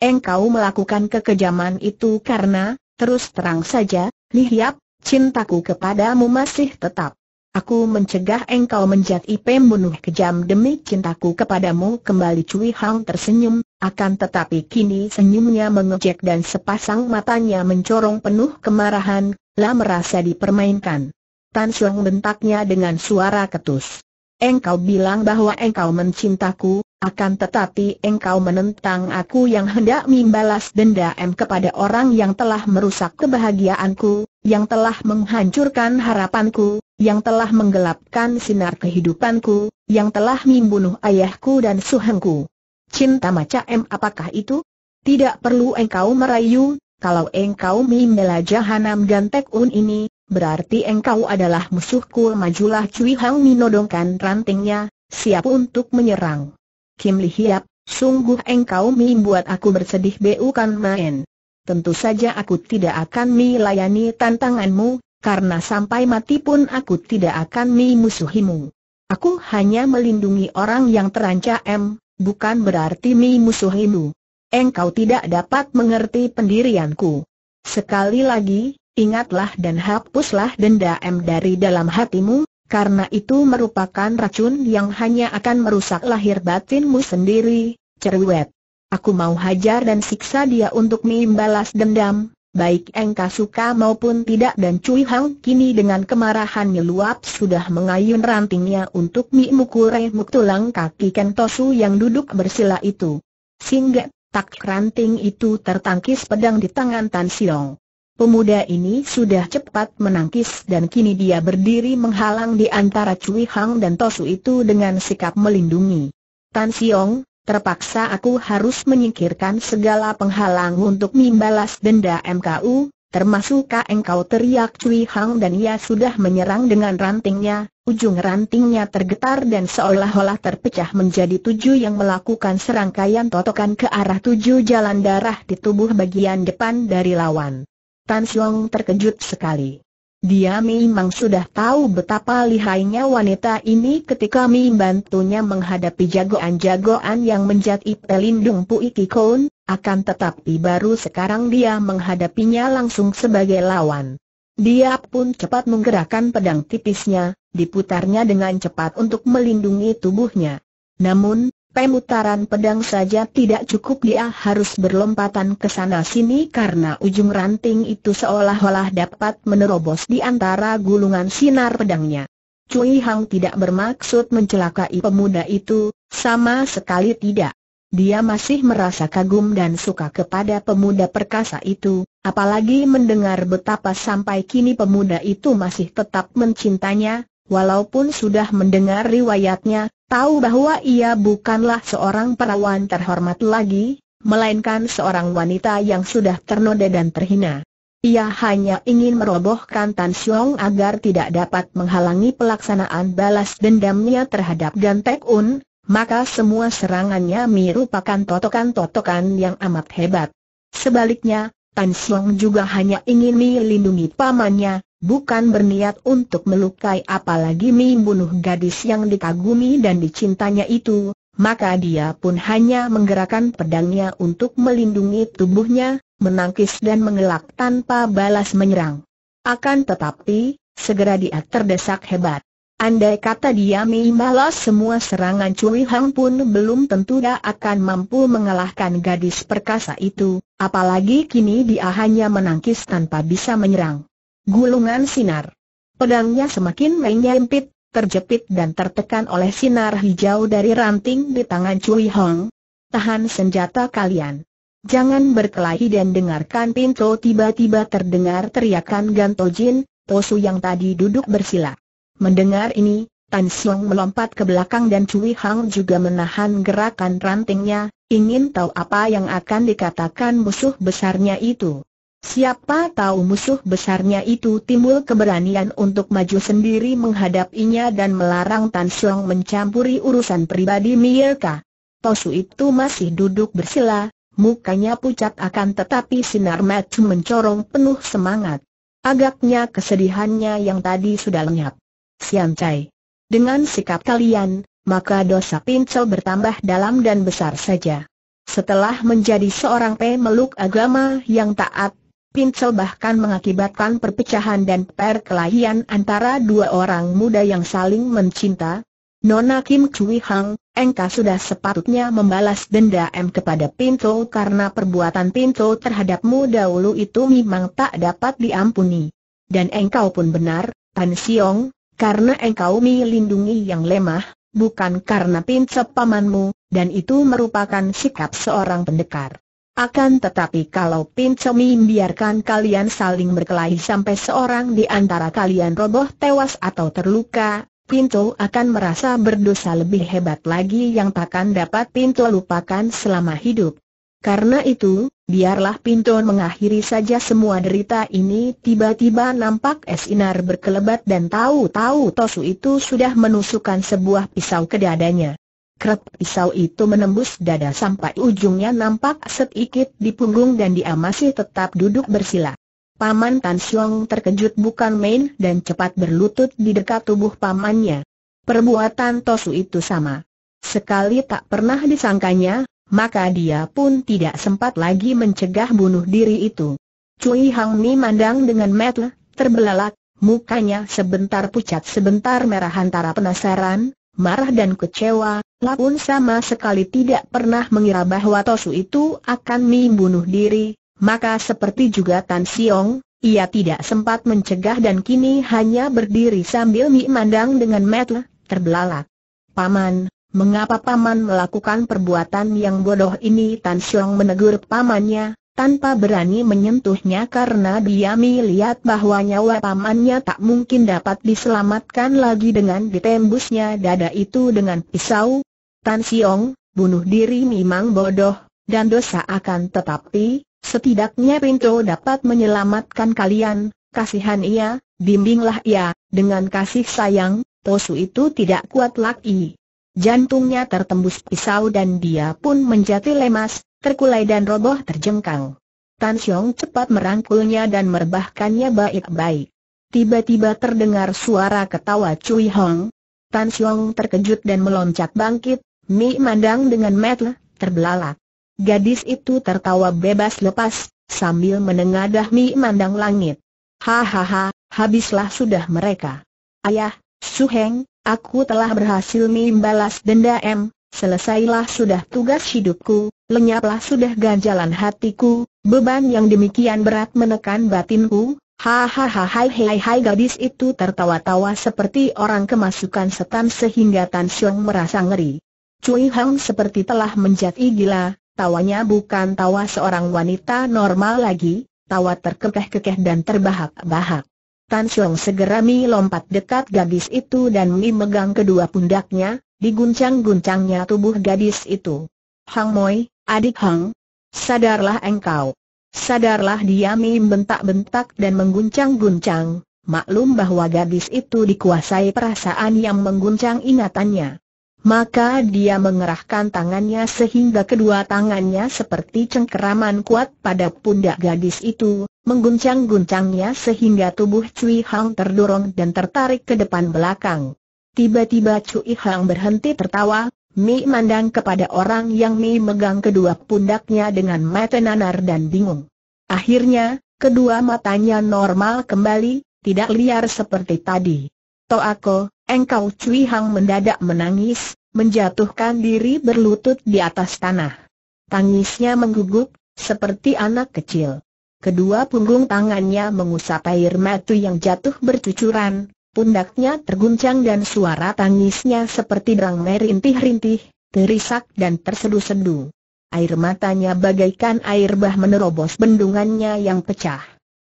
Engkau melakukan kekejaman itu karena, terus terang saja, lihat, cintaku kepadamu masih tetap. Aku mencegah engkau menjadi pembunuh kejam demi cintaku kepadamu Kembali Cui Hang tersenyum, akan tetapi kini senyumnya mengejek dan sepasang matanya mencorong penuh kemarahan Lah merasa dipermainkan Tan Suang bentaknya dengan suara ketus Engkau bilang bahwa engkau mencintaku, akan tetapi engkau menentang aku yang hendak membalas dendam kepada orang yang telah merusak kebahagiaanku, yang telah menghancurkan harapanku, yang telah menggelapkan sinar kehidupanku, yang telah membunuh ayahku dan suhengku. Cinta macam apakah itu? Tidak perlu engkau merayu, kalau engkau membela jahanam dan tekun ini, berarti engkau adalah musuhku majulah Cui Hang minodongkan rantingnya, siap untuk menyerang. Kim Li Hiap, sungguh engkau membuat aku bersedih bukan main. Tentu saja aku tidak akan melayani tantanganmu, karena sampai mati pun aku tidak akan memusuhimu. Aku hanya melindungi orang yang terancam, bukan berarti memusuhimu. Engkau tidak dapat mengerti pendirianku. Sekali lagi, ingatlah dan hapuslah dendam dari dalam hatimu, karena itu merupakan racun yang hanya akan merusak lahir batinmu sendiri, cerwet. Aku mau hajar dan siksa dia untuk membalas dendam, baik engkau suka maupun tidak dan Cui Hang kini dengan kemarahan meluap sudah mengayun rantingnya untuk Mi Mukure Muk tulang kaki Kentosu yang duduk bersila itu. Singgah, tak ranting itu tertangkis pedang di tangan Tan Siong. Pemuda ini sudah cepat menangkis dan kini dia berdiri menghalang di antara Cui Hang dan Tosu itu dengan sikap melindungi. Tan Siong, terpaksa aku harus menyingkirkan segala penghalang untuk membalas denda MKU, termasuk engkau teriak Cui Hang dan ia sudah menyerang dengan rantingnya, ujung rantingnya tergetar dan seolah-olah terpecah menjadi tujuh yang melakukan serangkaian totokan ke arah tujuh jalan darah di tubuh bagian depan dari lawan. Tan Xiong terkejut sekali. Dia memang sudah tahu betapa lihainya wanita ini ketika membantunya menghadapi jagoan-jagoan yang menjadi pelindung Puikikon, Kikon, akan tetapi baru sekarang dia menghadapinya langsung sebagai lawan. Dia pun cepat menggerakkan pedang tipisnya, diputarnya dengan cepat untuk melindungi tubuhnya. Namun, Pemutaran pedang saja tidak cukup dia harus berlompatan ke sana sini karena ujung ranting itu seolah-olah dapat menerobos di antara gulungan sinar pedangnya. Cui Hang tidak bermaksud mencelakai pemuda itu, sama sekali tidak. Dia masih merasa kagum dan suka kepada pemuda perkasa itu, apalagi mendengar betapa sampai kini pemuda itu masih tetap mencintanya, Walaupun sudah mendengar riwayatnya, tahu bahwa ia bukanlah seorang perawan terhormat lagi, melainkan seorang wanita yang sudah ternoda dan terhina. Ia hanya ingin merobohkan Tan Xiong agar tidak dapat menghalangi pelaksanaan balas dendamnya terhadap Gan Tek Un, maka semua serangannya merupakan totokan-totokan yang amat hebat. Sebaliknya, Tan Xiong juga hanya ingin melindungi pamannya, bukan berniat untuk melukai apalagi membunuh gadis yang dikagumi dan dicintanya itu, maka dia pun hanya menggerakkan pedangnya untuk melindungi tubuhnya, menangkis dan mengelak tanpa balas menyerang. Akan tetapi, segera dia terdesak hebat. Andai kata dia membalas semua serangan Cui Hang pun belum tentu dia akan mampu mengalahkan gadis perkasa itu, apalagi kini dia hanya menangkis tanpa bisa menyerang. Gulungan sinar. Pedangnya semakin menyempit, terjepit dan tertekan oleh sinar hijau dari ranting di tangan Cui Hong. Tahan senjata kalian. Jangan berkelahi dan dengarkan pintu tiba-tiba terdengar teriakan Ganto Jin, Tosu yang tadi duduk bersila. Mendengar ini, Tan Siong melompat ke belakang dan Cui Hang juga menahan gerakan rantingnya, ingin tahu apa yang akan dikatakan musuh besarnya itu. Siapa tahu musuh besarnya itu timbul keberanian untuk maju sendiri menghadapinya dan melarang Tan Song mencampuri urusan pribadi Mierka. Tosu itu masih duduk bersila, mukanya pucat akan tetapi sinar mata mencorong penuh semangat. Agaknya kesedihannya yang tadi sudah lenyap. Sian Cai. Dengan sikap kalian, maka dosa Pincel bertambah dalam dan besar saja. Setelah menjadi seorang pemeluk agama yang taat, Pincel bahkan mengakibatkan perpecahan dan perkelahian antara dua orang muda yang saling mencinta. Nona Kim Chui Hang, engkau sudah sepatutnya membalas denda M kepada Pinto karena perbuatan Pinto terhadapmu dahulu itu memang tak dapat diampuni. Dan engkau pun benar, Tan Siong, karena engkau melindungi yang lemah, bukan karena Pinto pamanmu, dan itu merupakan sikap seorang pendekar. Akan tetapi kalau Chomi membiarkan kalian saling berkelahi sampai seorang di antara kalian roboh tewas atau terluka, Pinto akan merasa berdosa lebih hebat lagi yang takkan dapat Pinto lupakan selama hidup. Karena itu, biarlah Pinto mengakhiri saja semua derita ini tiba-tiba nampak Esinar berkelebat dan tahu-tahu Tosu itu sudah menusukkan sebuah pisau ke dadanya. Krep pisau itu menembus dada sampai ujungnya nampak sedikit di punggung dan dia masih tetap duduk bersila. Paman Tan Siong terkejut bukan main dan cepat berlutut di dekat tubuh pamannya. Perbuatan Tosu itu sama. Sekali tak pernah disangkanya, maka dia pun tidak sempat lagi mencegah bunuh diri itu. Cui Hang Mi mandang dengan metel, terbelalak, mukanya sebentar pucat sebentar merah antara penasaran, marah dan kecewa, Lapun sama sekali tidak pernah mengira bahwa Tosu itu akan membunuh diri, maka seperti juga Tan Siong, ia tidak sempat mencegah dan kini hanya berdiri sambil memandang dengan mata terbelalak. Paman, mengapa Paman melakukan perbuatan yang bodoh ini Tan Siong menegur pamannya, tanpa berani menyentuhnya karena dia melihat bahwa nyawa pamannya tak mungkin dapat diselamatkan lagi dengan ditembusnya dada itu dengan pisau. Tan Siong, bunuh diri memang bodoh, dan dosa akan tetapi, setidaknya Pinto dapat menyelamatkan kalian, kasihan ia, bimbinglah ia, dengan kasih sayang, Tosu itu tidak kuat lagi. Jantungnya tertembus pisau dan dia pun menjadi lemas, terkulai dan roboh terjengkang. Tan Xiong cepat merangkulnya dan merebahkannya baik-baik. Tiba-tiba terdengar suara ketawa Cui Hong. Tan Xiong terkejut dan meloncat bangkit, Mi mandang dengan metel, terbelalak. Gadis itu tertawa bebas lepas, sambil menengadah Mi mandang langit. Hahaha, habislah sudah mereka. Ayah, Su Heng, aku telah berhasil membalas M. selesailah sudah tugas hidupku, lenyaplah sudah ganjalan hatiku, beban yang demikian berat menekan batinku, hahaha hai hai hai gadis itu tertawa-tawa seperti orang kemasukan setan sehingga Tan Xiong merasa ngeri. Cui Hang seperti telah menjadi gila, tawanya bukan tawa seorang wanita normal lagi, tawa terkekeh-kekeh dan terbahak-bahak. Tan Xiong segera Mi lompat dekat gadis itu dan Mi megang kedua pundaknya, diguncang-guncangnya tubuh gadis itu. Hang Moi, Adik Hang, sadarlah engkau. Sadarlah dia Mim bentak-bentak dan mengguncang-guncang, maklum bahwa gadis itu dikuasai perasaan yang mengguncang ingatannya. Maka dia mengerahkan tangannya sehingga kedua tangannya seperti cengkeraman kuat pada pundak gadis itu, mengguncang-guncangnya sehingga tubuh Cui Hang terdorong dan tertarik ke depan belakang. Tiba-tiba Cui Hang berhenti tertawa, Mi mandang kepada orang yang Mi megang kedua pundaknya dengan mata nanar dan bingung. Akhirnya, kedua matanya normal kembali, tidak liar seperti tadi. Toako, engkau Cui Hang mendadak menangis, menjatuhkan diri berlutut di atas tanah. Tangisnya menggugup, seperti anak kecil. Kedua punggung tangannya mengusap air matu yang jatuh bercucuran, Pundaknya terguncang dan suara tangisnya seperti derang merintih-rintih, terisak dan tersedu-sedu. Air matanya bagaikan air bah menerobos bendungannya yang pecah.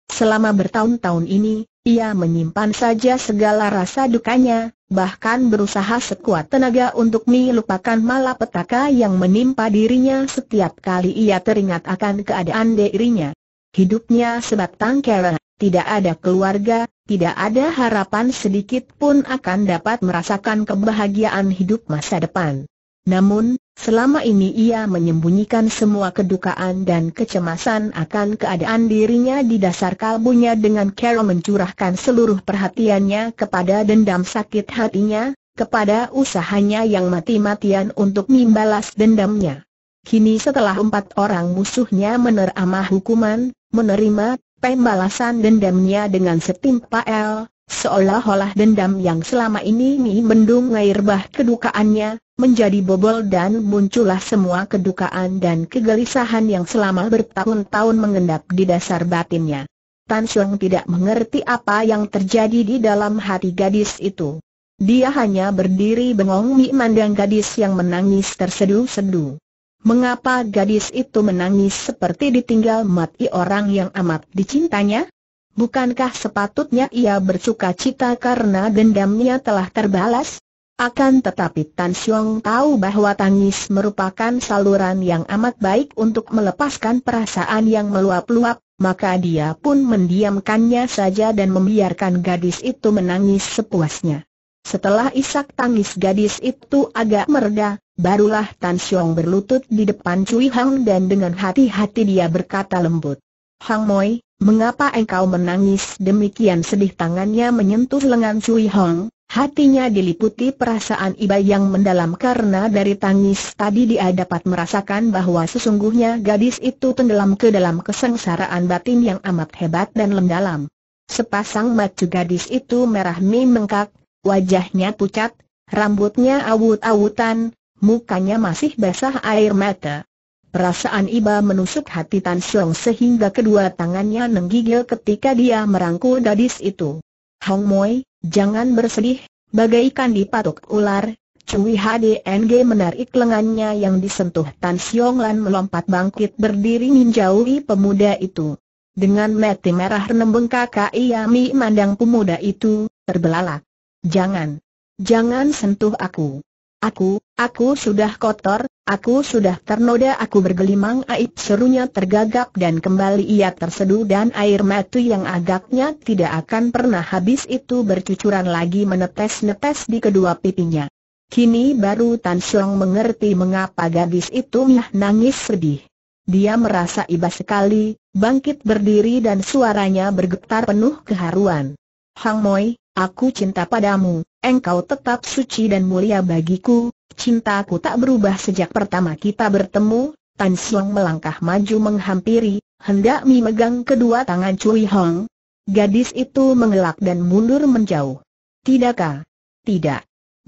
Selama bertahun-tahun ini, ia menyimpan saja segala rasa dukanya, bahkan berusaha sekuat tenaga untuk melupakan malapetaka yang menimpa dirinya setiap kali ia teringat akan keadaan dirinya. Hidupnya sebatang kara tidak ada keluarga, tidak ada harapan sedikit pun akan dapat merasakan kebahagiaan hidup masa depan. Namun, selama ini ia menyembunyikan semua kedukaan dan kecemasan akan keadaan dirinya di dasar kalbunya dengan Carol mencurahkan seluruh perhatiannya kepada dendam sakit hatinya, kepada usahanya yang mati-matian untuk membalas dendamnya. Kini setelah empat orang musuhnya menerima hukuman, menerima pembalasan dendamnya dengan setimpal, seolah-olah dendam yang selama ini mendung air bah kedukaannya, menjadi bobol dan muncullah semua kedukaan dan kegelisahan yang selama bertahun-tahun mengendap di dasar batinnya. Tan Xiong tidak mengerti apa yang terjadi di dalam hati gadis itu. Dia hanya berdiri bengong memandang gadis yang menangis terseduh-seduh. Mengapa gadis itu menangis seperti ditinggal mati orang yang amat dicintanya? Bukankah sepatutnya ia bersuka cita karena dendamnya telah terbalas? Akan tetapi Tan Xiong tahu bahwa tangis merupakan saluran yang amat baik untuk melepaskan perasaan yang meluap-luap, maka dia pun mendiamkannya saja dan membiarkan gadis itu menangis sepuasnya. Setelah isak tangis gadis itu agak mereda, barulah Tan Xiong berlutut di depan Cui Hang dan dengan hati-hati dia berkata lembut. Hang Moi, mengapa engkau menangis demikian sedih tangannya menyentuh lengan Cui Hang, hatinya diliputi perasaan iba yang mendalam karena dari tangis tadi dia dapat merasakan bahwa sesungguhnya gadis itu tenggelam ke dalam kesengsaraan batin yang amat hebat dan mendalam. Sepasang mata gadis itu merah mengkak, Wajahnya pucat, rambutnya awut-awutan, mukanya masih basah air mata. Perasaan iba menusuk hati Tan Xiong sehingga kedua tangannya menggigil ketika dia merangkul gadis itu. Hong Moi, jangan bersedih, bagaikan dipatuk ular, Cui HDNG menarik lengannya yang disentuh Tan Xiong Lan melompat bangkit berdiri menjauhi pemuda itu. Dengan mati merah renembeng kakak mi mandang pemuda itu, terbelalak. Jangan. Jangan sentuh aku. Aku, aku sudah kotor, aku sudah ternoda aku bergelimang aib serunya tergagap dan kembali ia terseduh dan air mata yang agaknya tidak akan pernah habis itu bercucuran lagi menetes-netes di kedua pipinya. Kini baru Tan Xiong mengerti mengapa gadis itu nyah nangis sedih. Dia merasa iba sekali, bangkit berdiri dan suaranya bergetar penuh keharuan. Hang Moi, Aku cinta padamu, engkau tetap suci dan mulia bagiku, cintaku tak berubah sejak pertama kita bertemu. Tan Siang melangkah maju menghampiri, hendak memegang kedua tangan Cui Hong. Gadis itu mengelak dan mundur menjauh. Tidakkah? Tidak.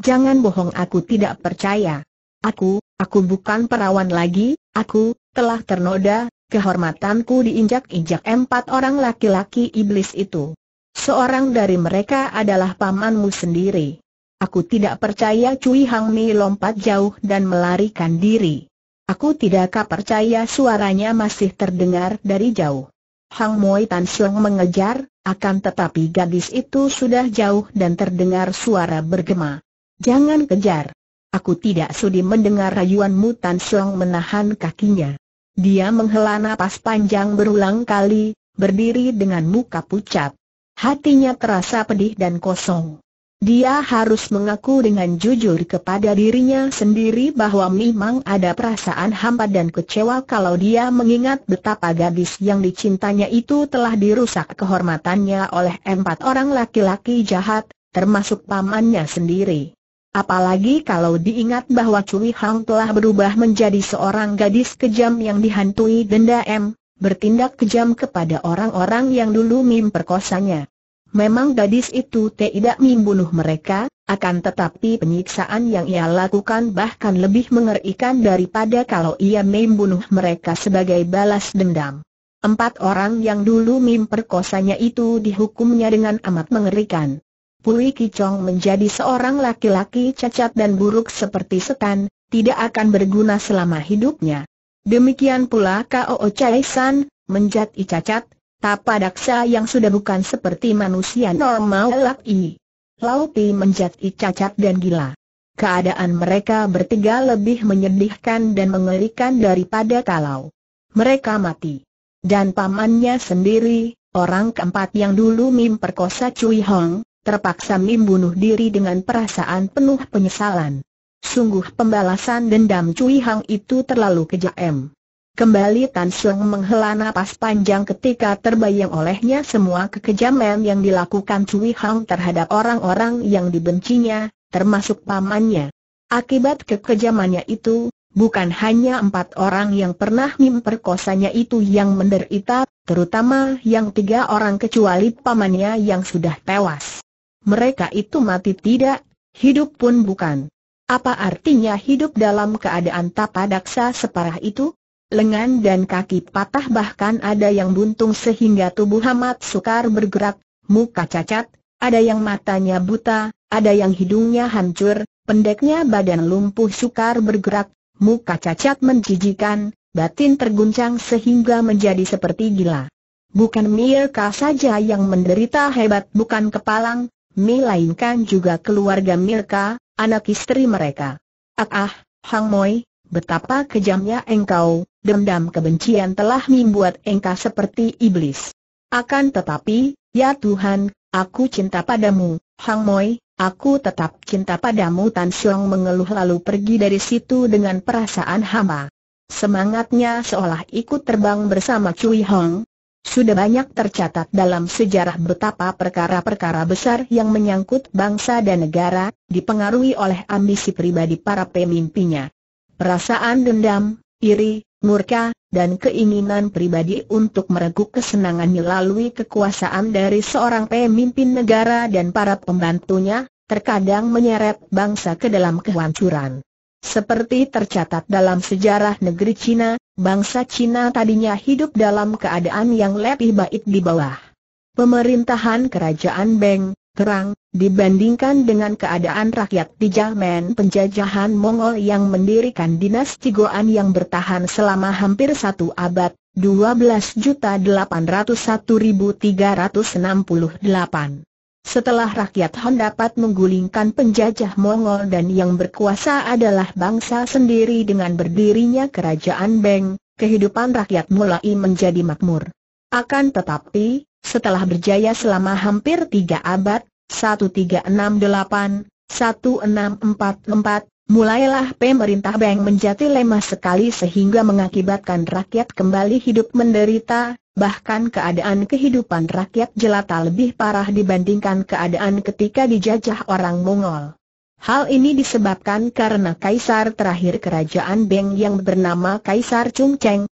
Jangan bohong aku tidak percaya. Aku, aku bukan perawan lagi, aku, telah ternoda, kehormatanku diinjak-injak empat orang laki-laki iblis itu. Seorang dari mereka adalah pamanmu sendiri. Aku tidak percaya Cui Hang Mi lompat jauh dan melarikan diri. Aku tidakkah percaya suaranya masih terdengar dari jauh. Hang Moi Tan Siong mengejar, akan tetapi gadis itu sudah jauh dan terdengar suara bergema. Jangan kejar. Aku tidak sudi mendengar rayuanmu Tan Siong menahan kakinya. Dia menghela napas panjang berulang kali, berdiri dengan muka pucat. Hatinya terasa pedih dan kosong. Dia harus mengaku dengan jujur kepada dirinya sendiri bahwa memang ada perasaan hampa dan kecewa kalau dia mengingat betapa gadis yang dicintanya itu telah dirusak kehormatannya oleh empat orang laki-laki jahat, termasuk pamannya sendiri. Apalagi kalau diingat bahwa Cui Hang telah berubah menjadi seorang gadis kejam yang dihantui dendam, bertindak kejam kepada orang-orang yang dulu memperkosanya. Memang gadis itu tidak membunuh mereka, akan tetapi penyiksaan yang ia lakukan bahkan lebih mengerikan daripada kalau ia membunuh mereka sebagai balas dendam. Empat orang yang dulu memperkosanya itu dihukumnya dengan amat mengerikan. Pui Kicong menjadi seorang laki-laki cacat dan buruk seperti setan, tidak akan berguna selama hidupnya. Demikian pula Koo Chai San, menjadi cacat, daksa yang sudah bukan seperti manusia normal laki. Laupi menjadi cacat dan gila. Keadaan mereka bertiga lebih menyedihkan dan mengerikan daripada kalau mereka mati. Dan pamannya sendiri, orang keempat yang dulu Mim perkosa Cui Hong, terpaksa Mim bunuh diri dengan perasaan penuh penyesalan. Sungguh pembalasan dendam Cui Hang itu terlalu kejam. Kembali Tan Sung menghela nafas panjang ketika terbayang olehnya semua kekejaman yang dilakukan Cui Hang terhadap orang-orang yang dibencinya, termasuk pamannya. Akibat kekejamannya itu, bukan hanya empat orang yang pernah memperkosanya itu yang menderita, terutama yang tiga orang kecuali pamannya yang sudah tewas. Mereka itu mati tidak, hidup pun bukan. Apa artinya hidup dalam keadaan tak tapadaksa separah itu? Lengan dan kaki patah bahkan ada yang buntung sehingga tubuh amat sukar bergerak, muka cacat, ada yang matanya buta, ada yang hidungnya hancur, pendeknya badan lumpuh sukar bergerak, muka cacat menjijikan, batin terguncang sehingga menjadi seperti gila. Bukan Mirka saja yang menderita hebat bukan kepalang, melainkan juga keluarga Mirka, anak istri mereka. Ah, ah Hang Moi, betapa kejamnya engkau, dendam kebencian telah membuat engkau seperti iblis. Akan tetapi, ya Tuhan, aku cinta padamu, Hang Moi, aku tetap cinta padamu Tan Siong mengeluh lalu pergi dari situ dengan perasaan hama. Semangatnya seolah ikut terbang bersama Cui Hong, sudah banyak tercatat dalam sejarah betapa perkara-perkara besar yang menyangkut bangsa dan negara, dipengaruhi oleh ambisi pribadi para pemimpinnya. Perasaan dendam, iri, murka, dan keinginan pribadi untuk mereguk kesenangan melalui kekuasaan dari seorang pemimpin negara dan para pembantunya, terkadang menyeret bangsa ke dalam kehancuran. Seperti tercatat dalam sejarah negeri Cina, bangsa Cina tadinya hidup dalam keadaan yang lebih baik di bawah pemerintahan kerajaan Beng, terang, dibandingkan dengan keadaan rakyat di zaman penjajahan Mongol yang mendirikan dinasti Goan yang bertahan selama hampir satu abad, 12.801.368. Setelah rakyat Han dapat menggulingkan penjajah Mongol dan yang berkuasa adalah bangsa sendiri dengan berdirinya kerajaan Beng, kehidupan rakyat mulai menjadi makmur. Akan tetapi, setelah berjaya selama hampir tiga abad, 1368, 1644, Mulailah pemerintah Beng menjadi lemah sekali sehingga mengakibatkan rakyat kembali hidup menderita, bahkan keadaan kehidupan rakyat jelata lebih parah dibandingkan keadaan ketika dijajah orang Mongol. Hal ini disebabkan karena kaisar terakhir kerajaan Beng yang bernama Kaisar Chung Cheng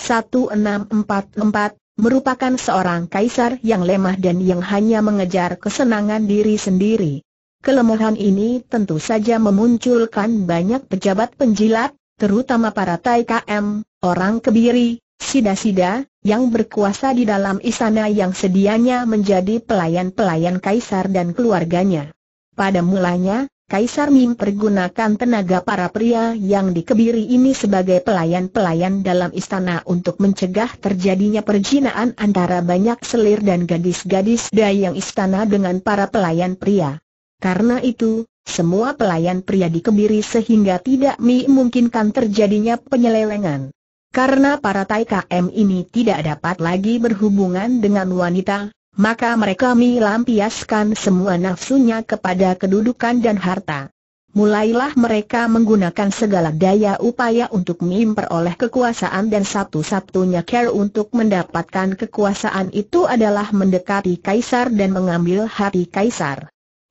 1620-1644 merupakan seorang kaisar yang lemah dan yang hanya mengejar kesenangan diri sendiri. Kelemahan ini tentu saja memunculkan banyak pejabat penjilat, terutama para Tai TKM, orang kebiri, sida-sida, yang berkuasa di dalam istana yang sedianya menjadi pelayan-pelayan kaisar dan keluarganya. Pada mulanya, kaisar mempergunakan tenaga para pria yang dikebiri ini sebagai pelayan-pelayan dalam istana untuk mencegah terjadinya perjinaan antara banyak selir dan gadis-gadis dayang istana dengan para pelayan pria. Karena itu, semua pelayan pria dikebiri sehingga tidak memungkinkan terjadinya penyelewengan. Karena para Tai KM ini tidak dapat lagi berhubungan dengan wanita, maka mereka melampiaskan semua nafsunya kepada kedudukan dan harta. Mulailah mereka menggunakan segala daya upaya untuk memperoleh kekuasaan dan satu-satunya cara untuk mendapatkan kekuasaan itu adalah mendekati kaisar dan mengambil hati kaisar.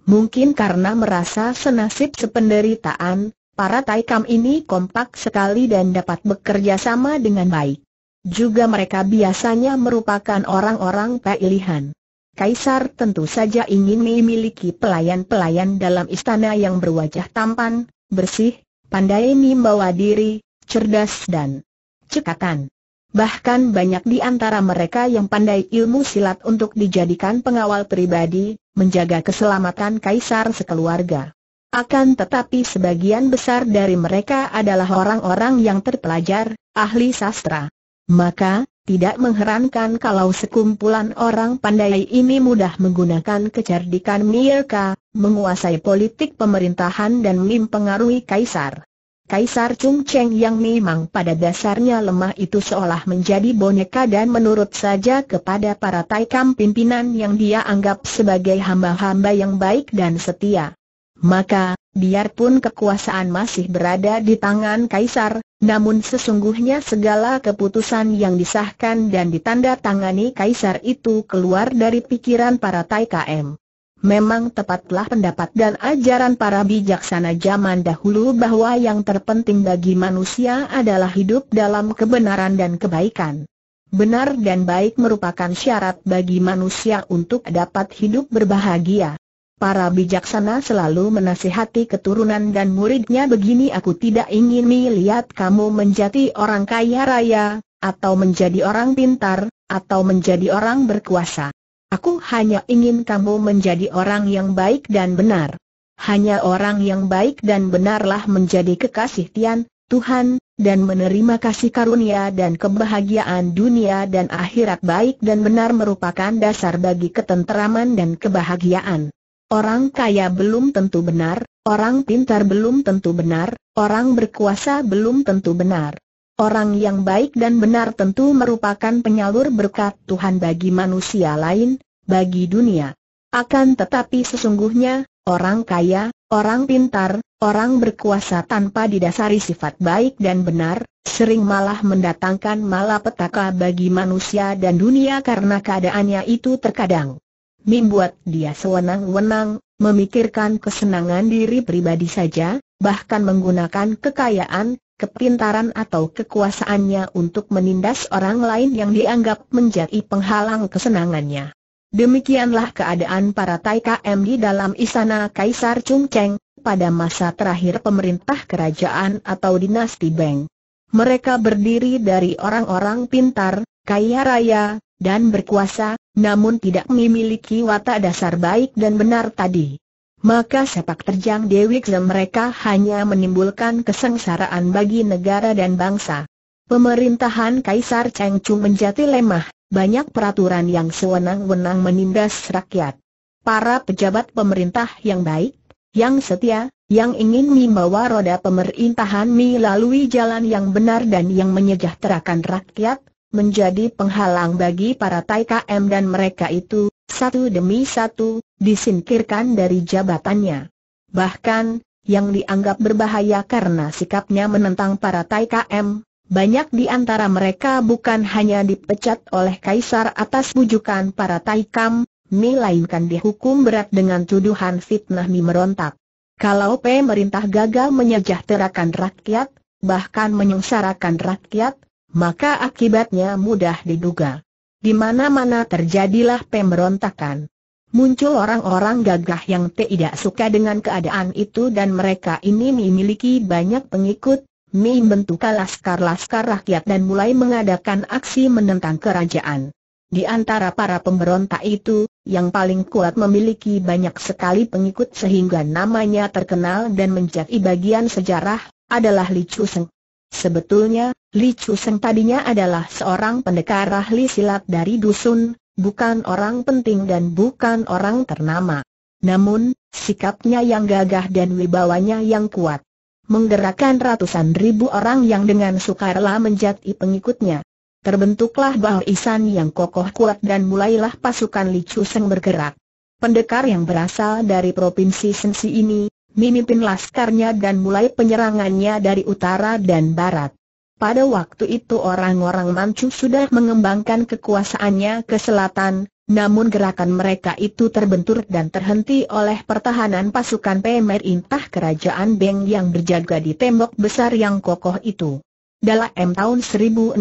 Mungkin karena merasa senasib sependeritaan, para Taikam ini kompak sekali dan dapat bekerja sama dengan baik. Juga mereka biasanya merupakan orang-orang pilihan. Kaisar tentu saja ingin memiliki pelayan-pelayan dalam istana yang berwajah tampan, bersih, pandai membawa diri, cerdas dan cekatan. Bahkan banyak di antara mereka yang pandai ilmu silat untuk dijadikan pengawal pribadi, menjaga keselamatan kaisar sekeluarga. Akan tetapi sebagian besar dari mereka adalah orang-orang yang terpelajar, ahli sastra. Maka, tidak mengherankan kalau sekumpulan orang pandai ini mudah menggunakan kecerdikan mereka, menguasai politik pemerintahan dan mempengaruhi kaisar. Kaisar Chung Cheng yang memang pada dasarnya lemah itu seolah menjadi boneka dan menurut saja kepada para taikam pimpinan yang dia anggap sebagai hamba-hamba yang baik dan setia. Maka, biarpun kekuasaan masih berada di tangan Kaisar, namun sesungguhnya segala keputusan yang disahkan dan ditandatangani Kaisar itu keluar dari pikiran para taikam. Memang tepatlah pendapat dan ajaran para bijaksana zaman dahulu bahwa yang terpenting bagi manusia adalah hidup dalam kebenaran dan kebaikan. Benar dan baik merupakan syarat bagi manusia untuk dapat hidup berbahagia. Para bijaksana selalu menasihati keturunan dan muridnya begini aku tidak ingin melihat kamu menjadi orang kaya raya, atau menjadi orang pintar, atau menjadi orang berkuasa. Aku hanya ingin kamu menjadi orang yang baik dan benar. Hanya orang yang baik dan benarlah menjadi kekasih Tian, Tuhan, dan menerima kasih karunia dan kebahagiaan dunia dan akhirat baik dan benar merupakan dasar bagi ketenteraman dan kebahagiaan. Orang kaya belum tentu benar, orang pintar belum tentu benar, orang berkuasa belum tentu benar. Orang yang baik dan benar tentu merupakan penyalur berkat Tuhan bagi manusia lain, bagi dunia. Akan tetapi sesungguhnya, orang kaya, orang pintar, orang berkuasa tanpa didasari sifat baik dan benar, sering malah mendatangkan malapetaka bagi manusia dan dunia karena keadaannya itu terkadang membuat dia sewenang-wenang, memikirkan kesenangan diri pribadi saja, bahkan menggunakan kekayaan, kepintaran atau kekuasaannya untuk menindas orang lain yang dianggap menjadi penghalang kesenangannya. Demikianlah keadaan para TKM di dalam istana Kaisar Cheng, pada masa terakhir pemerintah kerajaan atau dinasti Beng. Mereka berdiri dari orang-orang pintar, kaya raya, dan berkuasa, namun tidak memiliki watak dasar baik dan benar tadi maka sepak terjang Dewi Ksem mereka hanya menimbulkan kesengsaraan bagi negara dan bangsa. Pemerintahan Kaisar Cheng Chu menjadi lemah, banyak peraturan yang sewenang-wenang menindas rakyat. Para pejabat pemerintah yang baik, yang setia, yang ingin membawa roda pemerintahan melalui jalan yang benar dan yang menyejahterakan rakyat, menjadi penghalang bagi para Tai TKM dan mereka itu satu demi satu, disingkirkan dari jabatannya. Bahkan, yang dianggap berbahaya karena sikapnya menentang para TKM, banyak di antara mereka bukan hanya dipecat oleh Kaisar atas bujukan para Taikam, melainkan dihukum berat dengan tuduhan fitnah merontak. Kalau pemerintah gagal menyejahterakan rakyat, bahkan menyengsarakan rakyat, maka akibatnya mudah diduga. Di mana-mana terjadilah pemberontakan. Muncul orang-orang gagah yang tidak suka dengan keadaan itu dan mereka ini memiliki banyak pengikut, membentuk laskar-laskar rakyat dan mulai mengadakan aksi menentang kerajaan. Di antara para pemberontak itu, yang paling kuat memiliki banyak sekali pengikut sehingga namanya terkenal dan menjadi bagian sejarah, adalah Li Chu Seng. Sebetulnya, Li Chu Seng tadinya adalah seorang pendekar ahli silat dari dusun, bukan orang penting dan bukan orang ternama. Namun, sikapnya yang gagah dan wibawanya yang kuat menggerakkan ratusan ribu orang yang dengan sukarela menjadi pengikutnya. Terbentuklah bahu Isan yang kokoh kuat dan mulailah pasukan Li Chu Seng bergerak. Pendekar yang berasal dari provinsi Sensi ini, memimpin laskarnya dan mulai penyerangannya dari utara dan barat. Pada waktu itu orang-orang Manchu sudah mengembangkan kekuasaannya ke selatan, namun gerakan mereka itu terbentur dan terhenti oleh pertahanan pasukan pemerintah kerajaan Beng yang berjaga di tembok besar yang kokoh itu. Dalam tahun 1640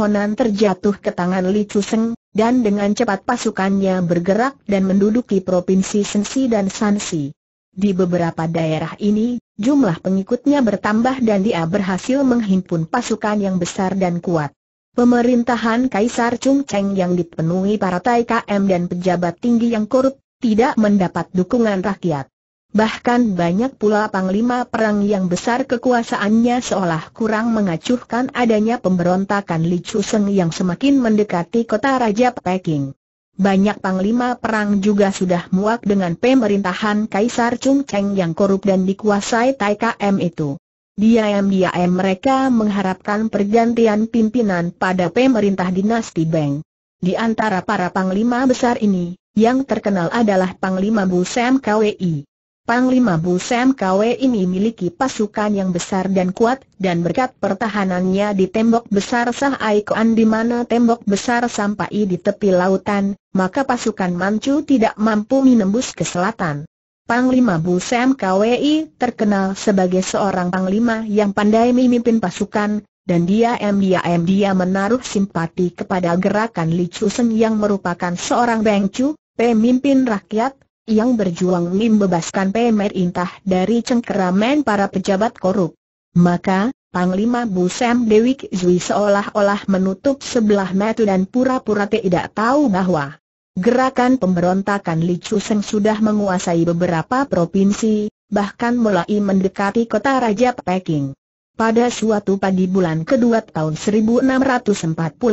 Honan terjatuh ke tangan Li Seng, dan dengan cepat pasukannya bergerak dan menduduki provinsi Sensi dan Sansi. Di beberapa daerah ini, jumlah pengikutnya bertambah dan dia berhasil menghimpun pasukan yang besar dan kuat. Pemerintahan Kaisar Chung Cheng yang dipenuhi para Tai TKM dan pejabat tinggi yang korup, tidak mendapat dukungan rakyat. Bahkan banyak pula panglima perang yang besar kekuasaannya seolah kurang mengacuhkan adanya pemberontakan Li Chuseng yang semakin mendekati kota Raja Peking. Banyak panglima perang juga sudah muak dengan pemerintahan Kaisar Chung Cheng yang korup dan dikuasai Tai KM itu. Diam-diam mereka mengharapkan pergantian pimpinan pada pemerintah dinasti Beng. Di antara para panglima besar ini, yang terkenal adalah Panglima Bu Sam KWI. Panglima Busem KW ini miliki pasukan yang besar dan kuat, dan berkat pertahanannya di tembok besar Sah Aikoan di mana tembok besar sampai di tepi lautan, maka pasukan Manchu tidak mampu menembus ke selatan. Panglima Busem KWI terkenal sebagai seorang panglima yang pandai memimpin pasukan, dan dia MDM dia menaruh simpati kepada gerakan Li Chusen yang merupakan seorang Chu, pemimpin rakyat, yang berjuang membebaskan Intah dari cengkeraman para pejabat korup. Maka, Panglima Busem Dewi Zui seolah-olah menutup sebelah mata dan pura-pura tidak tahu bahwa gerakan pemberontakan Li Chuseng sudah menguasai beberapa provinsi, bahkan mulai mendekati kota Raja Peking. Pada suatu pagi bulan kedua tahun 1644,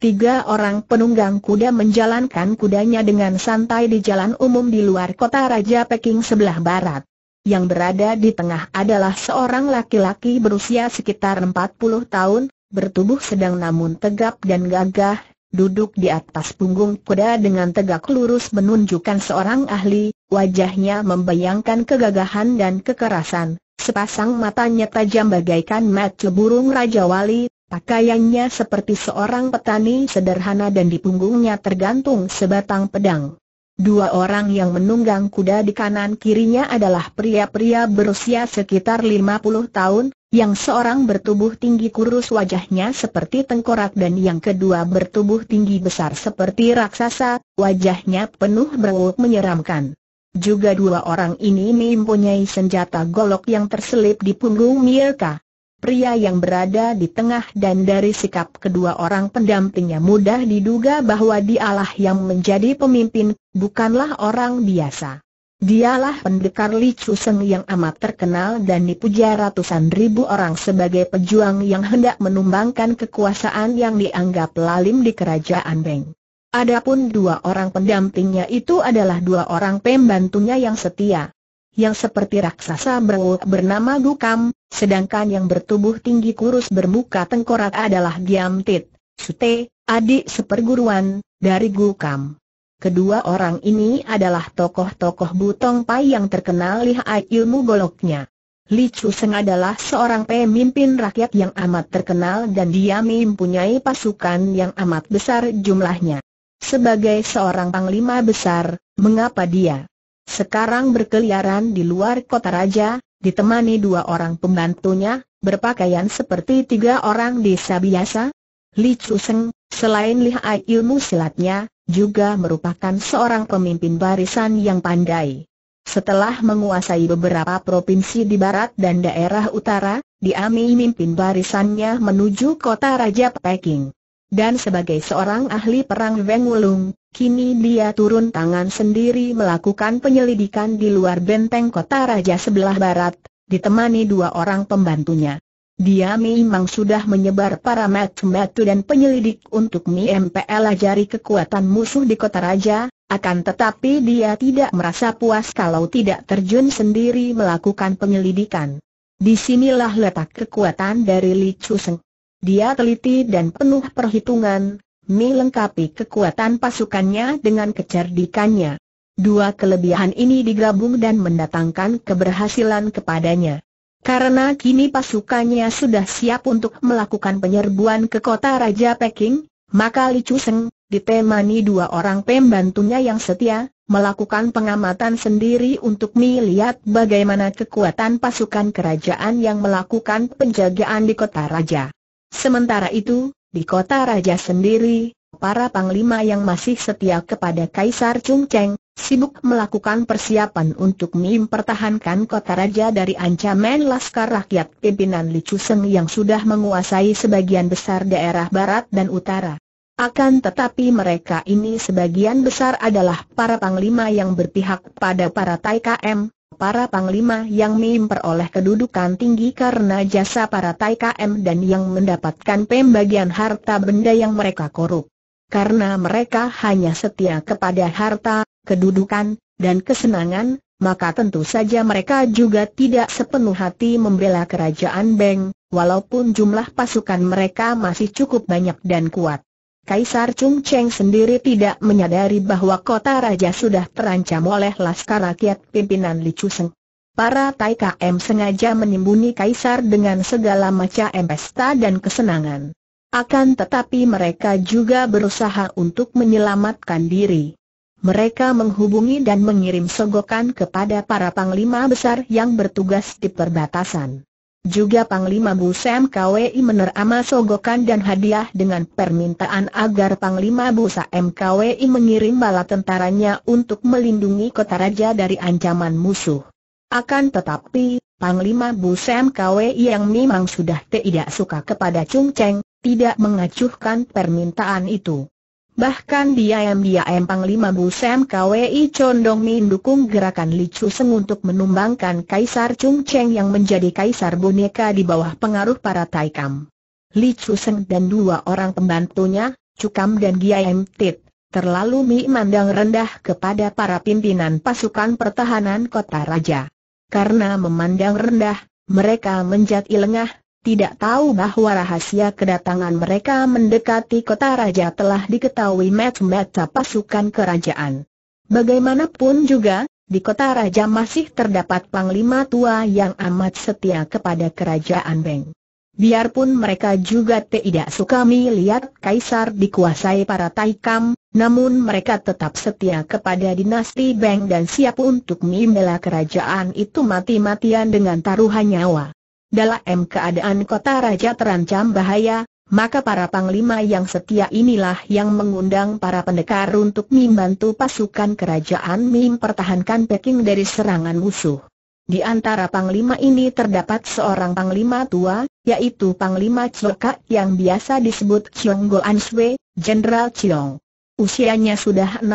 Tiga orang penunggang kuda menjalankan kudanya dengan santai di jalan umum di luar kota Raja Peking sebelah barat. Yang berada di tengah adalah seorang laki-laki berusia sekitar 40 tahun, bertubuh sedang namun tegap dan gagah, duduk di atas punggung kuda dengan tegak lurus menunjukkan seorang ahli, wajahnya membayangkan kegagahan dan kekerasan, sepasang matanya tajam bagaikan mata burung Raja Wali, Pakaiannya seperti seorang petani sederhana dan di punggungnya tergantung sebatang pedang. Dua orang yang menunggang kuda di kanan kirinya adalah pria-pria berusia sekitar 50 tahun, yang seorang bertubuh tinggi kurus wajahnya seperti tengkorak dan yang kedua bertubuh tinggi besar seperti raksasa, wajahnya penuh berwuk menyeramkan. Juga dua orang ini mempunyai senjata golok yang terselip di punggung mereka pria yang berada di tengah dan dari sikap kedua orang pendampingnya mudah diduga bahwa dialah yang menjadi pemimpin, bukanlah orang biasa. Dialah pendekar Li Chuseng yang amat terkenal dan dipuja ratusan ribu orang sebagai pejuang yang hendak menumbangkan kekuasaan yang dianggap lalim di kerajaan Beng. Adapun dua orang pendampingnya itu adalah dua orang pembantunya yang setia yang seperti raksasa merenguk bernama Gukam, sedangkan yang bertubuh tinggi kurus bermuka tengkorak adalah Giamtit, Sute, adik seperguruan, dari Gukam. Kedua orang ini adalah tokoh-tokoh Butong Pai yang terkenal lihai ilmu goloknya. Li Chu Seng adalah seorang pemimpin rakyat yang amat terkenal dan dia mempunyai pasukan yang amat besar jumlahnya. Sebagai seorang panglima besar, mengapa dia sekarang berkeliaran di luar kota raja, ditemani dua orang pembantunya, berpakaian seperti tiga orang desa biasa. Li Chu Seng, selain lihai ilmu silatnya, juga merupakan seorang pemimpin barisan yang pandai. Setelah menguasai beberapa provinsi di barat dan daerah utara, dia memimpin barisannya menuju kota Raja Peking. Dan sebagai seorang ahli perang Weng Wulung, Kini dia turun tangan sendiri melakukan penyelidikan di luar benteng kota raja sebelah barat, ditemani dua orang pembantunya. Dia memang sudah menyebar para metu-metu dan penyelidik untuk MPL ajari kekuatan musuh di kota raja, akan tetapi dia tidak merasa puas kalau tidak terjun sendiri melakukan penyelidikan. Disinilah letak kekuatan dari Li Chu Seng. Dia teliti dan penuh perhitungan, Mi lengkapi kekuatan pasukannya dengan kecerdikannya. Dua kelebihan ini digabung dan mendatangkan keberhasilan kepadanya. Karena kini pasukannya sudah siap untuk melakukan penyerbuan ke kota Raja Peking, maka Li Chuseng, ditemani dua orang pembantunya yang setia, melakukan pengamatan sendiri untuk melihat bagaimana kekuatan pasukan kerajaan yang melakukan penjagaan di kota raja. Sementara itu, di kota raja sendiri, para panglima yang masih setia kepada Kaisar Chung Cheng, sibuk melakukan persiapan untuk mempertahankan kota raja dari ancaman laskar rakyat pimpinan Li Chuseng yang sudah menguasai sebagian besar daerah barat dan utara. Akan tetapi mereka ini sebagian besar adalah para panglima yang berpihak pada para TKM, para panglima yang memperoleh kedudukan tinggi karena jasa para Tai KM dan yang mendapatkan pembagian harta benda yang mereka korup. Karena mereka hanya setia kepada harta, kedudukan, dan kesenangan, maka tentu saja mereka juga tidak sepenuh hati membela kerajaan Beng, walaupun jumlah pasukan mereka masih cukup banyak dan kuat. Kaisar Chung Cheng sendiri tidak menyadari bahwa kota raja sudah terancam oleh laskar rakyat pimpinan Li Chuseng. Para Tai KM sengaja menimbuni Kaisar dengan segala macam pesta dan kesenangan. Akan tetapi mereka juga berusaha untuk menyelamatkan diri. Mereka menghubungi dan mengirim sogokan kepada para panglima besar yang bertugas di perbatasan. Juga Panglima Busem KWI menerima sogokan dan hadiah dengan permintaan agar Panglima Busem KWI mengirim bala tentaranya untuk melindungi kota raja dari ancaman musuh. Akan tetapi, Panglima Busem KWI yang memang sudah tidak suka kepada Chung Cheng, tidak mengacuhkan permintaan itu. Bahkan diam-diam Panglima Bu Sam KWI condong dukung gerakan Li Chu Seng untuk menumbangkan Kaisar Chung Cheng yang menjadi Kaisar boneka di bawah pengaruh para Taikam. Li Chu Seng dan dua orang pembantunya, Cukam dan Giam Tit, terlalu memandang rendah kepada para pimpinan pasukan pertahanan kota raja. Karena memandang rendah, mereka menjadi lengah, tidak tahu bahwa rahasia kedatangan mereka mendekati kota raja telah diketahui mata-mata pasukan kerajaan. Bagaimanapun juga, di kota raja masih terdapat panglima tua yang amat setia kepada kerajaan Beng. Biarpun mereka juga tidak suka melihat kaisar dikuasai para Taikam, namun mereka tetap setia kepada dinasti Beng dan siap untuk membela kerajaan itu mati-matian dengan taruhan nyawa dalam keadaan kota raja terancam bahaya, maka para panglima yang setia inilah yang mengundang para pendekar untuk membantu pasukan kerajaan mempertahankan Peking dari serangan musuh. Di antara panglima ini terdapat seorang panglima tua, yaitu Panglima Choka yang biasa disebut Cheong Go Jenderal Chiong. Usianya sudah 65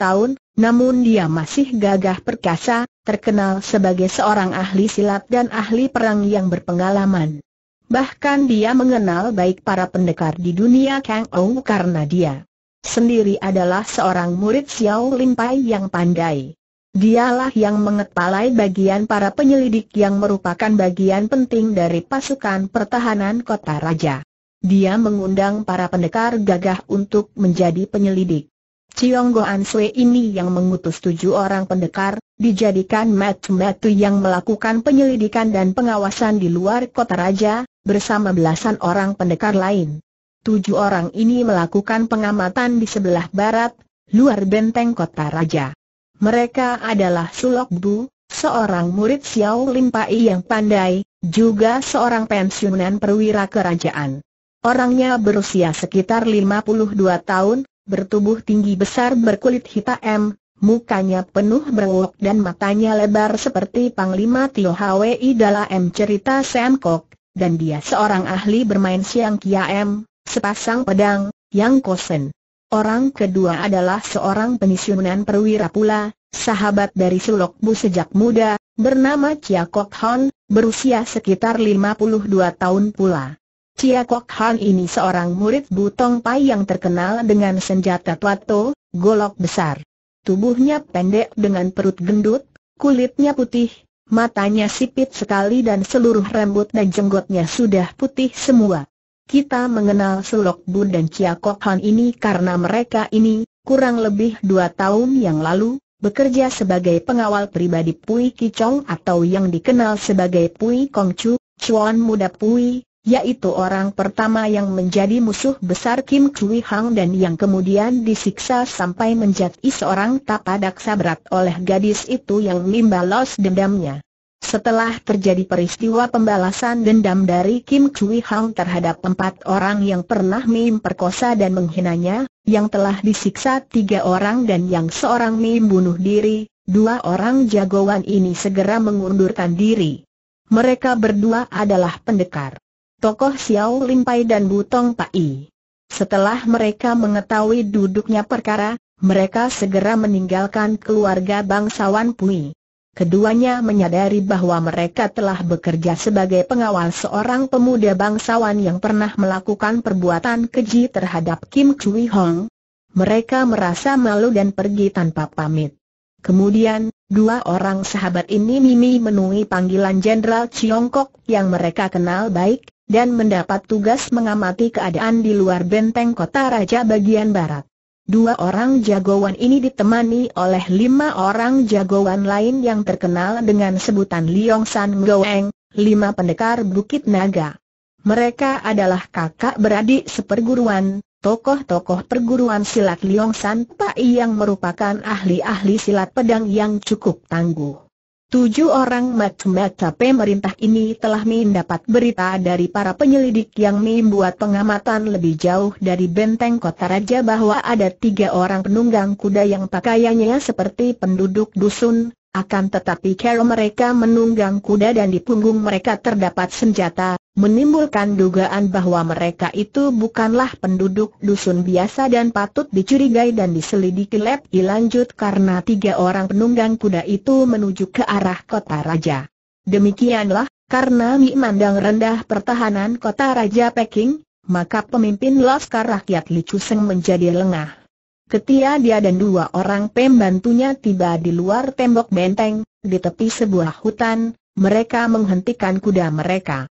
tahun, namun dia masih gagah perkasa, terkenal sebagai seorang ahli silat dan ahli perang yang berpengalaman. Bahkan dia mengenal baik para pendekar di dunia Kang Ou karena dia sendiri adalah seorang murid Xiao Lin Pai yang pandai. Dialah yang mengepalai bagian para penyelidik yang merupakan bagian penting dari pasukan pertahanan kota raja. Dia mengundang para pendekar gagah untuk menjadi penyelidik. Chiong Goan Sui ini yang mengutus tujuh orang pendekar, dijadikan metu-metu yang melakukan penyelidikan dan pengawasan di luar kota raja, bersama belasan orang pendekar lain. Tujuh orang ini melakukan pengamatan di sebelah barat, luar benteng kota raja. Mereka adalah Sulok Bu, seorang murid Xiao Lim Pai yang pandai, juga seorang pensiunan perwira kerajaan. Orangnya berusia sekitar 52 tahun, bertubuh tinggi besar berkulit hitam, mukanya penuh berwok dan matanya lebar seperti Panglima Tio Hwi dalam cerita Sam Kok, dan dia seorang ahli bermain siang kia m, sepasang pedang, yang kosen. Orang kedua adalah seorang pensiunan perwira pula, sahabat dari Sulok Bu sejak muda, bernama Chia Kok Hon, berusia sekitar 52 tahun pula. Chia Kok Han ini seorang murid Butong Pai yang terkenal dengan senjata Tuato, golok besar. Tubuhnya pendek dengan perut gendut, kulitnya putih, matanya sipit sekali dan seluruh rambut dan jenggotnya sudah putih semua. Kita mengenal Sulok Bu dan Chia Kok Han ini karena mereka ini, kurang lebih dua tahun yang lalu, bekerja sebagai pengawal pribadi Pui Kicong atau yang dikenal sebagai Pui Kong Chu, Chuan Muda Pui, yaitu orang pertama yang menjadi musuh besar Kim Chui Hang dan yang kemudian disiksa sampai menjadi seorang daksa berat oleh gadis itu yang membalas dendamnya. Setelah terjadi peristiwa pembalasan dendam dari Kim Chui Hang terhadap empat orang yang pernah memperkosa dan menghinanya, yang telah disiksa tiga orang dan yang seorang bunuh diri, dua orang jagoan ini segera mengundurkan diri. Mereka berdua adalah pendekar tokoh Xiao Limpai dan Butong Pai. Setelah mereka mengetahui duduknya perkara, mereka segera meninggalkan keluarga bangsawan Pui. Keduanya menyadari bahwa mereka telah bekerja sebagai pengawal seorang pemuda bangsawan yang pernah melakukan perbuatan keji terhadap Kim Chui Hong. Mereka merasa malu dan pergi tanpa pamit. Kemudian, dua orang sahabat ini Mimi menui panggilan Jenderal Chiongkok yang mereka kenal baik, dan mendapat tugas mengamati keadaan di luar benteng kota raja bagian barat. Dua orang jagoan ini ditemani oleh lima orang jagoan lain yang terkenal dengan sebutan Liong San Goeng, lima pendekar Bukit Naga. Mereka adalah kakak beradik seperguruan, tokoh-tokoh perguruan silat Liong San Pai yang merupakan ahli-ahli silat pedang yang cukup tangguh. Tujuh orang mata-mata pemerintah ini telah mendapat berita dari para penyelidik yang membuat pengamatan lebih jauh dari benteng kota raja bahwa ada tiga orang penunggang kuda yang pakaiannya seperti penduduk dusun, akan tetapi kalau mereka menunggang kuda dan di punggung mereka terdapat senjata, menimbulkan dugaan bahwa mereka itu bukanlah penduduk dusun biasa dan patut dicurigai dan diselidiki lebih lanjut karena tiga orang penunggang kuda itu menuju ke arah kota raja. Demikianlah, karena Mi Mandang rendah pertahanan kota raja Peking, maka pemimpin Laskar Rakyat Li Chuseng menjadi lengah. Ketika dia dan dua orang pembantunya tiba di luar tembok benteng, di tepi sebuah hutan, mereka menghentikan kuda mereka.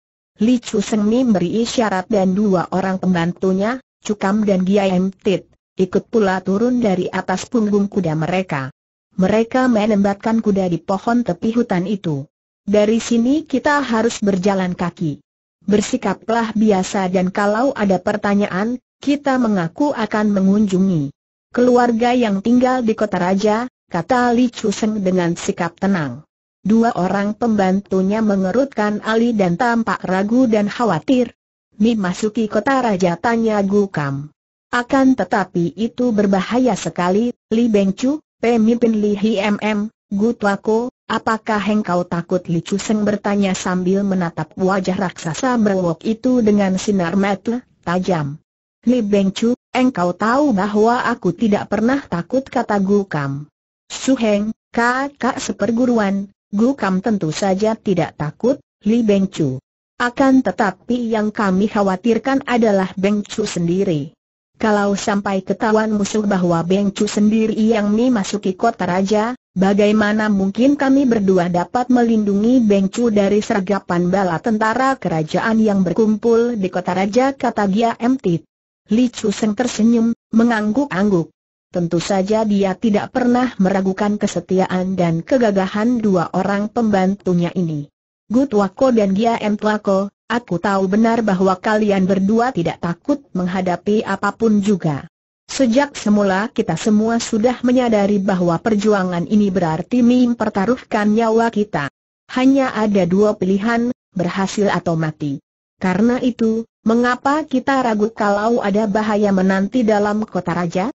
Li Chu Seng memberi isyarat dan dua orang pembantunya, Cukam dan Gia Em Tit, ikut pula turun dari atas punggung kuda mereka. Mereka menembatkan kuda di pohon tepi hutan itu. Dari sini kita harus berjalan kaki. Bersikaplah biasa dan kalau ada pertanyaan, kita mengaku akan mengunjungi keluarga yang tinggal di kota raja, kata Li Chu Seng dengan sikap tenang. Dua orang pembantunya mengerutkan Ali dan tampak ragu dan khawatir. Mi masuki kota raja tanya Gukam. Akan tetapi itu berbahaya sekali, Li Bengcu, pemimpin Li HMM, Gutwako, apakah engkau takut Li Chuseng bertanya sambil menatap wajah raksasa berwok itu dengan sinar mata tajam. Li Bengcu, engkau tahu bahwa aku tidak pernah takut kata Gukam. Suheng, kakak seperguruan, Gu Kam tentu saja tidak takut, Li Beng Chu. Akan tetapi yang kami khawatirkan adalah Beng Chu sendiri. Kalau sampai ketahuan musuh bahwa Beng Chu sendiri yang memasuki kota raja, bagaimana mungkin kami berdua dapat melindungi Beng Chu dari sergapan bala tentara kerajaan yang berkumpul di kota raja kata Gia Emtit. Li Chu Seng tersenyum, mengangguk-angguk. Tentu saja dia tidak pernah meragukan kesetiaan dan kegagahan dua orang pembantunya ini. Gutwako dan dia Entlako, aku tahu benar bahwa kalian berdua tidak takut menghadapi apapun juga. Sejak semula kita semua sudah menyadari bahwa perjuangan ini berarti mempertaruhkan nyawa kita. Hanya ada dua pilihan, berhasil atau mati. Karena itu, mengapa kita ragu kalau ada bahaya menanti dalam kota raja?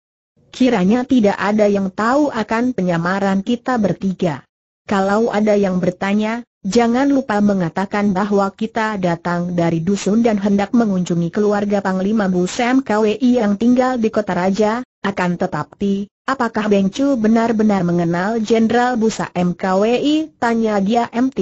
kiranya tidak ada yang tahu akan penyamaran kita bertiga. Kalau ada yang bertanya, jangan lupa mengatakan bahwa kita datang dari dusun dan hendak mengunjungi keluarga Panglima Busem KWI yang tinggal di kota raja, akan tetapi, apakah Beng Chu benar-benar mengenal Jenderal Busa MKWI? Tanya dia MT.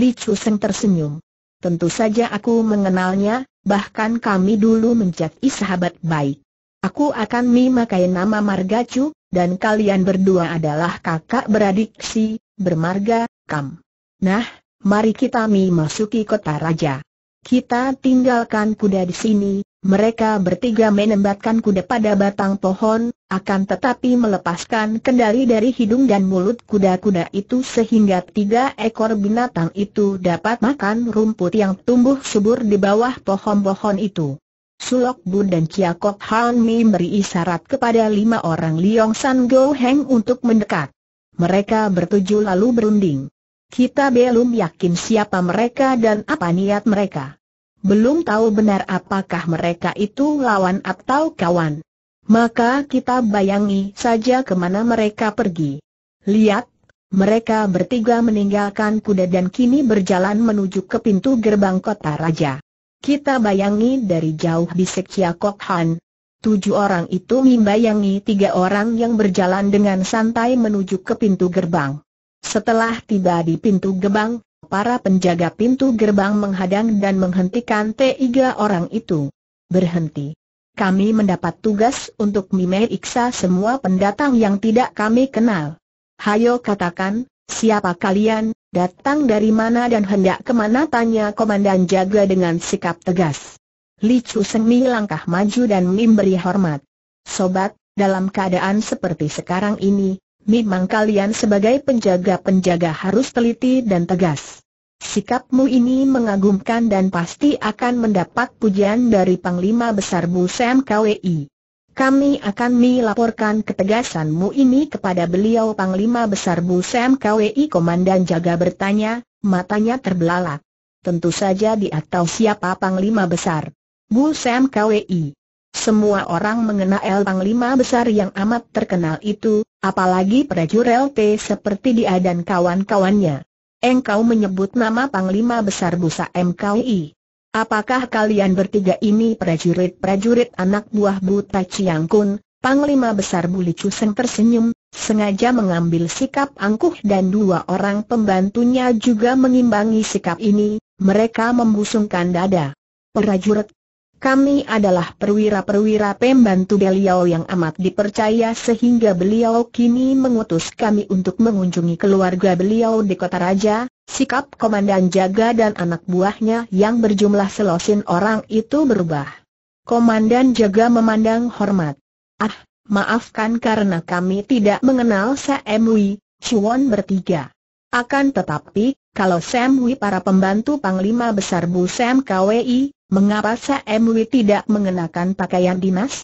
Li Chu Seng tersenyum. Tentu saja aku mengenalnya, bahkan kami dulu menjadi sahabat baik. Aku akan memakai nama Margacu, dan kalian berdua adalah kakak beradik si, bermarga, kam. Nah, mari kita memasuki kota raja. Kita tinggalkan kuda di sini, mereka bertiga menembakkan kuda pada batang pohon, akan tetapi melepaskan kendali dari hidung dan mulut kuda-kuda itu sehingga tiga ekor binatang itu dapat makan rumput yang tumbuh subur di bawah pohon-pohon itu. Sulok Bun dan Kiakok Han Mi beri isyarat kepada lima orang Liong San Go Heng untuk mendekat. Mereka bertuju lalu berunding. Kita belum yakin siapa mereka dan apa niat mereka. Belum tahu benar apakah mereka itu lawan atau kawan. Maka kita bayangi saja kemana mereka pergi. Lihat, mereka bertiga meninggalkan kuda dan kini berjalan menuju ke pintu gerbang kota raja. Kita bayangi dari jauh bisik Chia Kok Han. Tujuh orang itu membayangi tiga orang yang berjalan dengan santai menuju ke pintu gerbang. Setelah tiba di pintu gerbang, para penjaga pintu gerbang menghadang dan menghentikan tiga orang itu. Berhenti. Kami mendapat tugas untuk memeriksa semua pendatang yang tidak kami kenal. Hayo katakan, siapa kalian, Datang dari mana dan hendak kemana tanya komandan jaga dengan sikap tegas. Li Chu Mi langkah maju dan memberi hormat. Sobat, dalam keadaan seperti sekarang ini, memang kalian sebagai penjaga-penjaga harus teliti dan tegas. Sikapmu ini mengagumkan dan pasti akan mendapat pujian dari Panglima Besar bu Sam KWI. Kami akan melaporkan ketegasanmu ini kepada beliau Panglima Besar Bu Sam KWI Komandan Jaga bertanya, matanya terbelalak. Tentu saja di tahu siapa Panglima Besar. Bu Sam KWI. Semua orang mengenal Panglima Besar yang amat terkenal itu, apalagi prajurit seperti dia dan kawan-kawannya. Engkau menyebut nama Panglima Besar Busa KWI. Apakah kalian bertiga ini prajurit-prajurit anak buah buta Chiang Kun? Panglima Besar Buli Chusen tersenyum, sengaja mengambil sikap angkuh dan dua orang pembantunya juga mengimbangi sikap ini, mereka membusungkan dada. Prajurit, kami adalah perwira-perwira pembantu beliau yang amat dipercaya sehingga beliau kini mengutus kami untuk mengunjungi keluarga beliau di kota raja, Sikap Komandan Jaga dan anak buahnya yang berjumlah selosin orang itu berubah. Komandan Jaga memandang hormat. Ah, maafkan karena kami tidak mengenal Samui, Chuan bertiga. Akan tetapi, kalau Samwi para pembantu Panglima Besar Bu Sam KWI, mengapa Samwi tidak mengenakan pakaian dinas?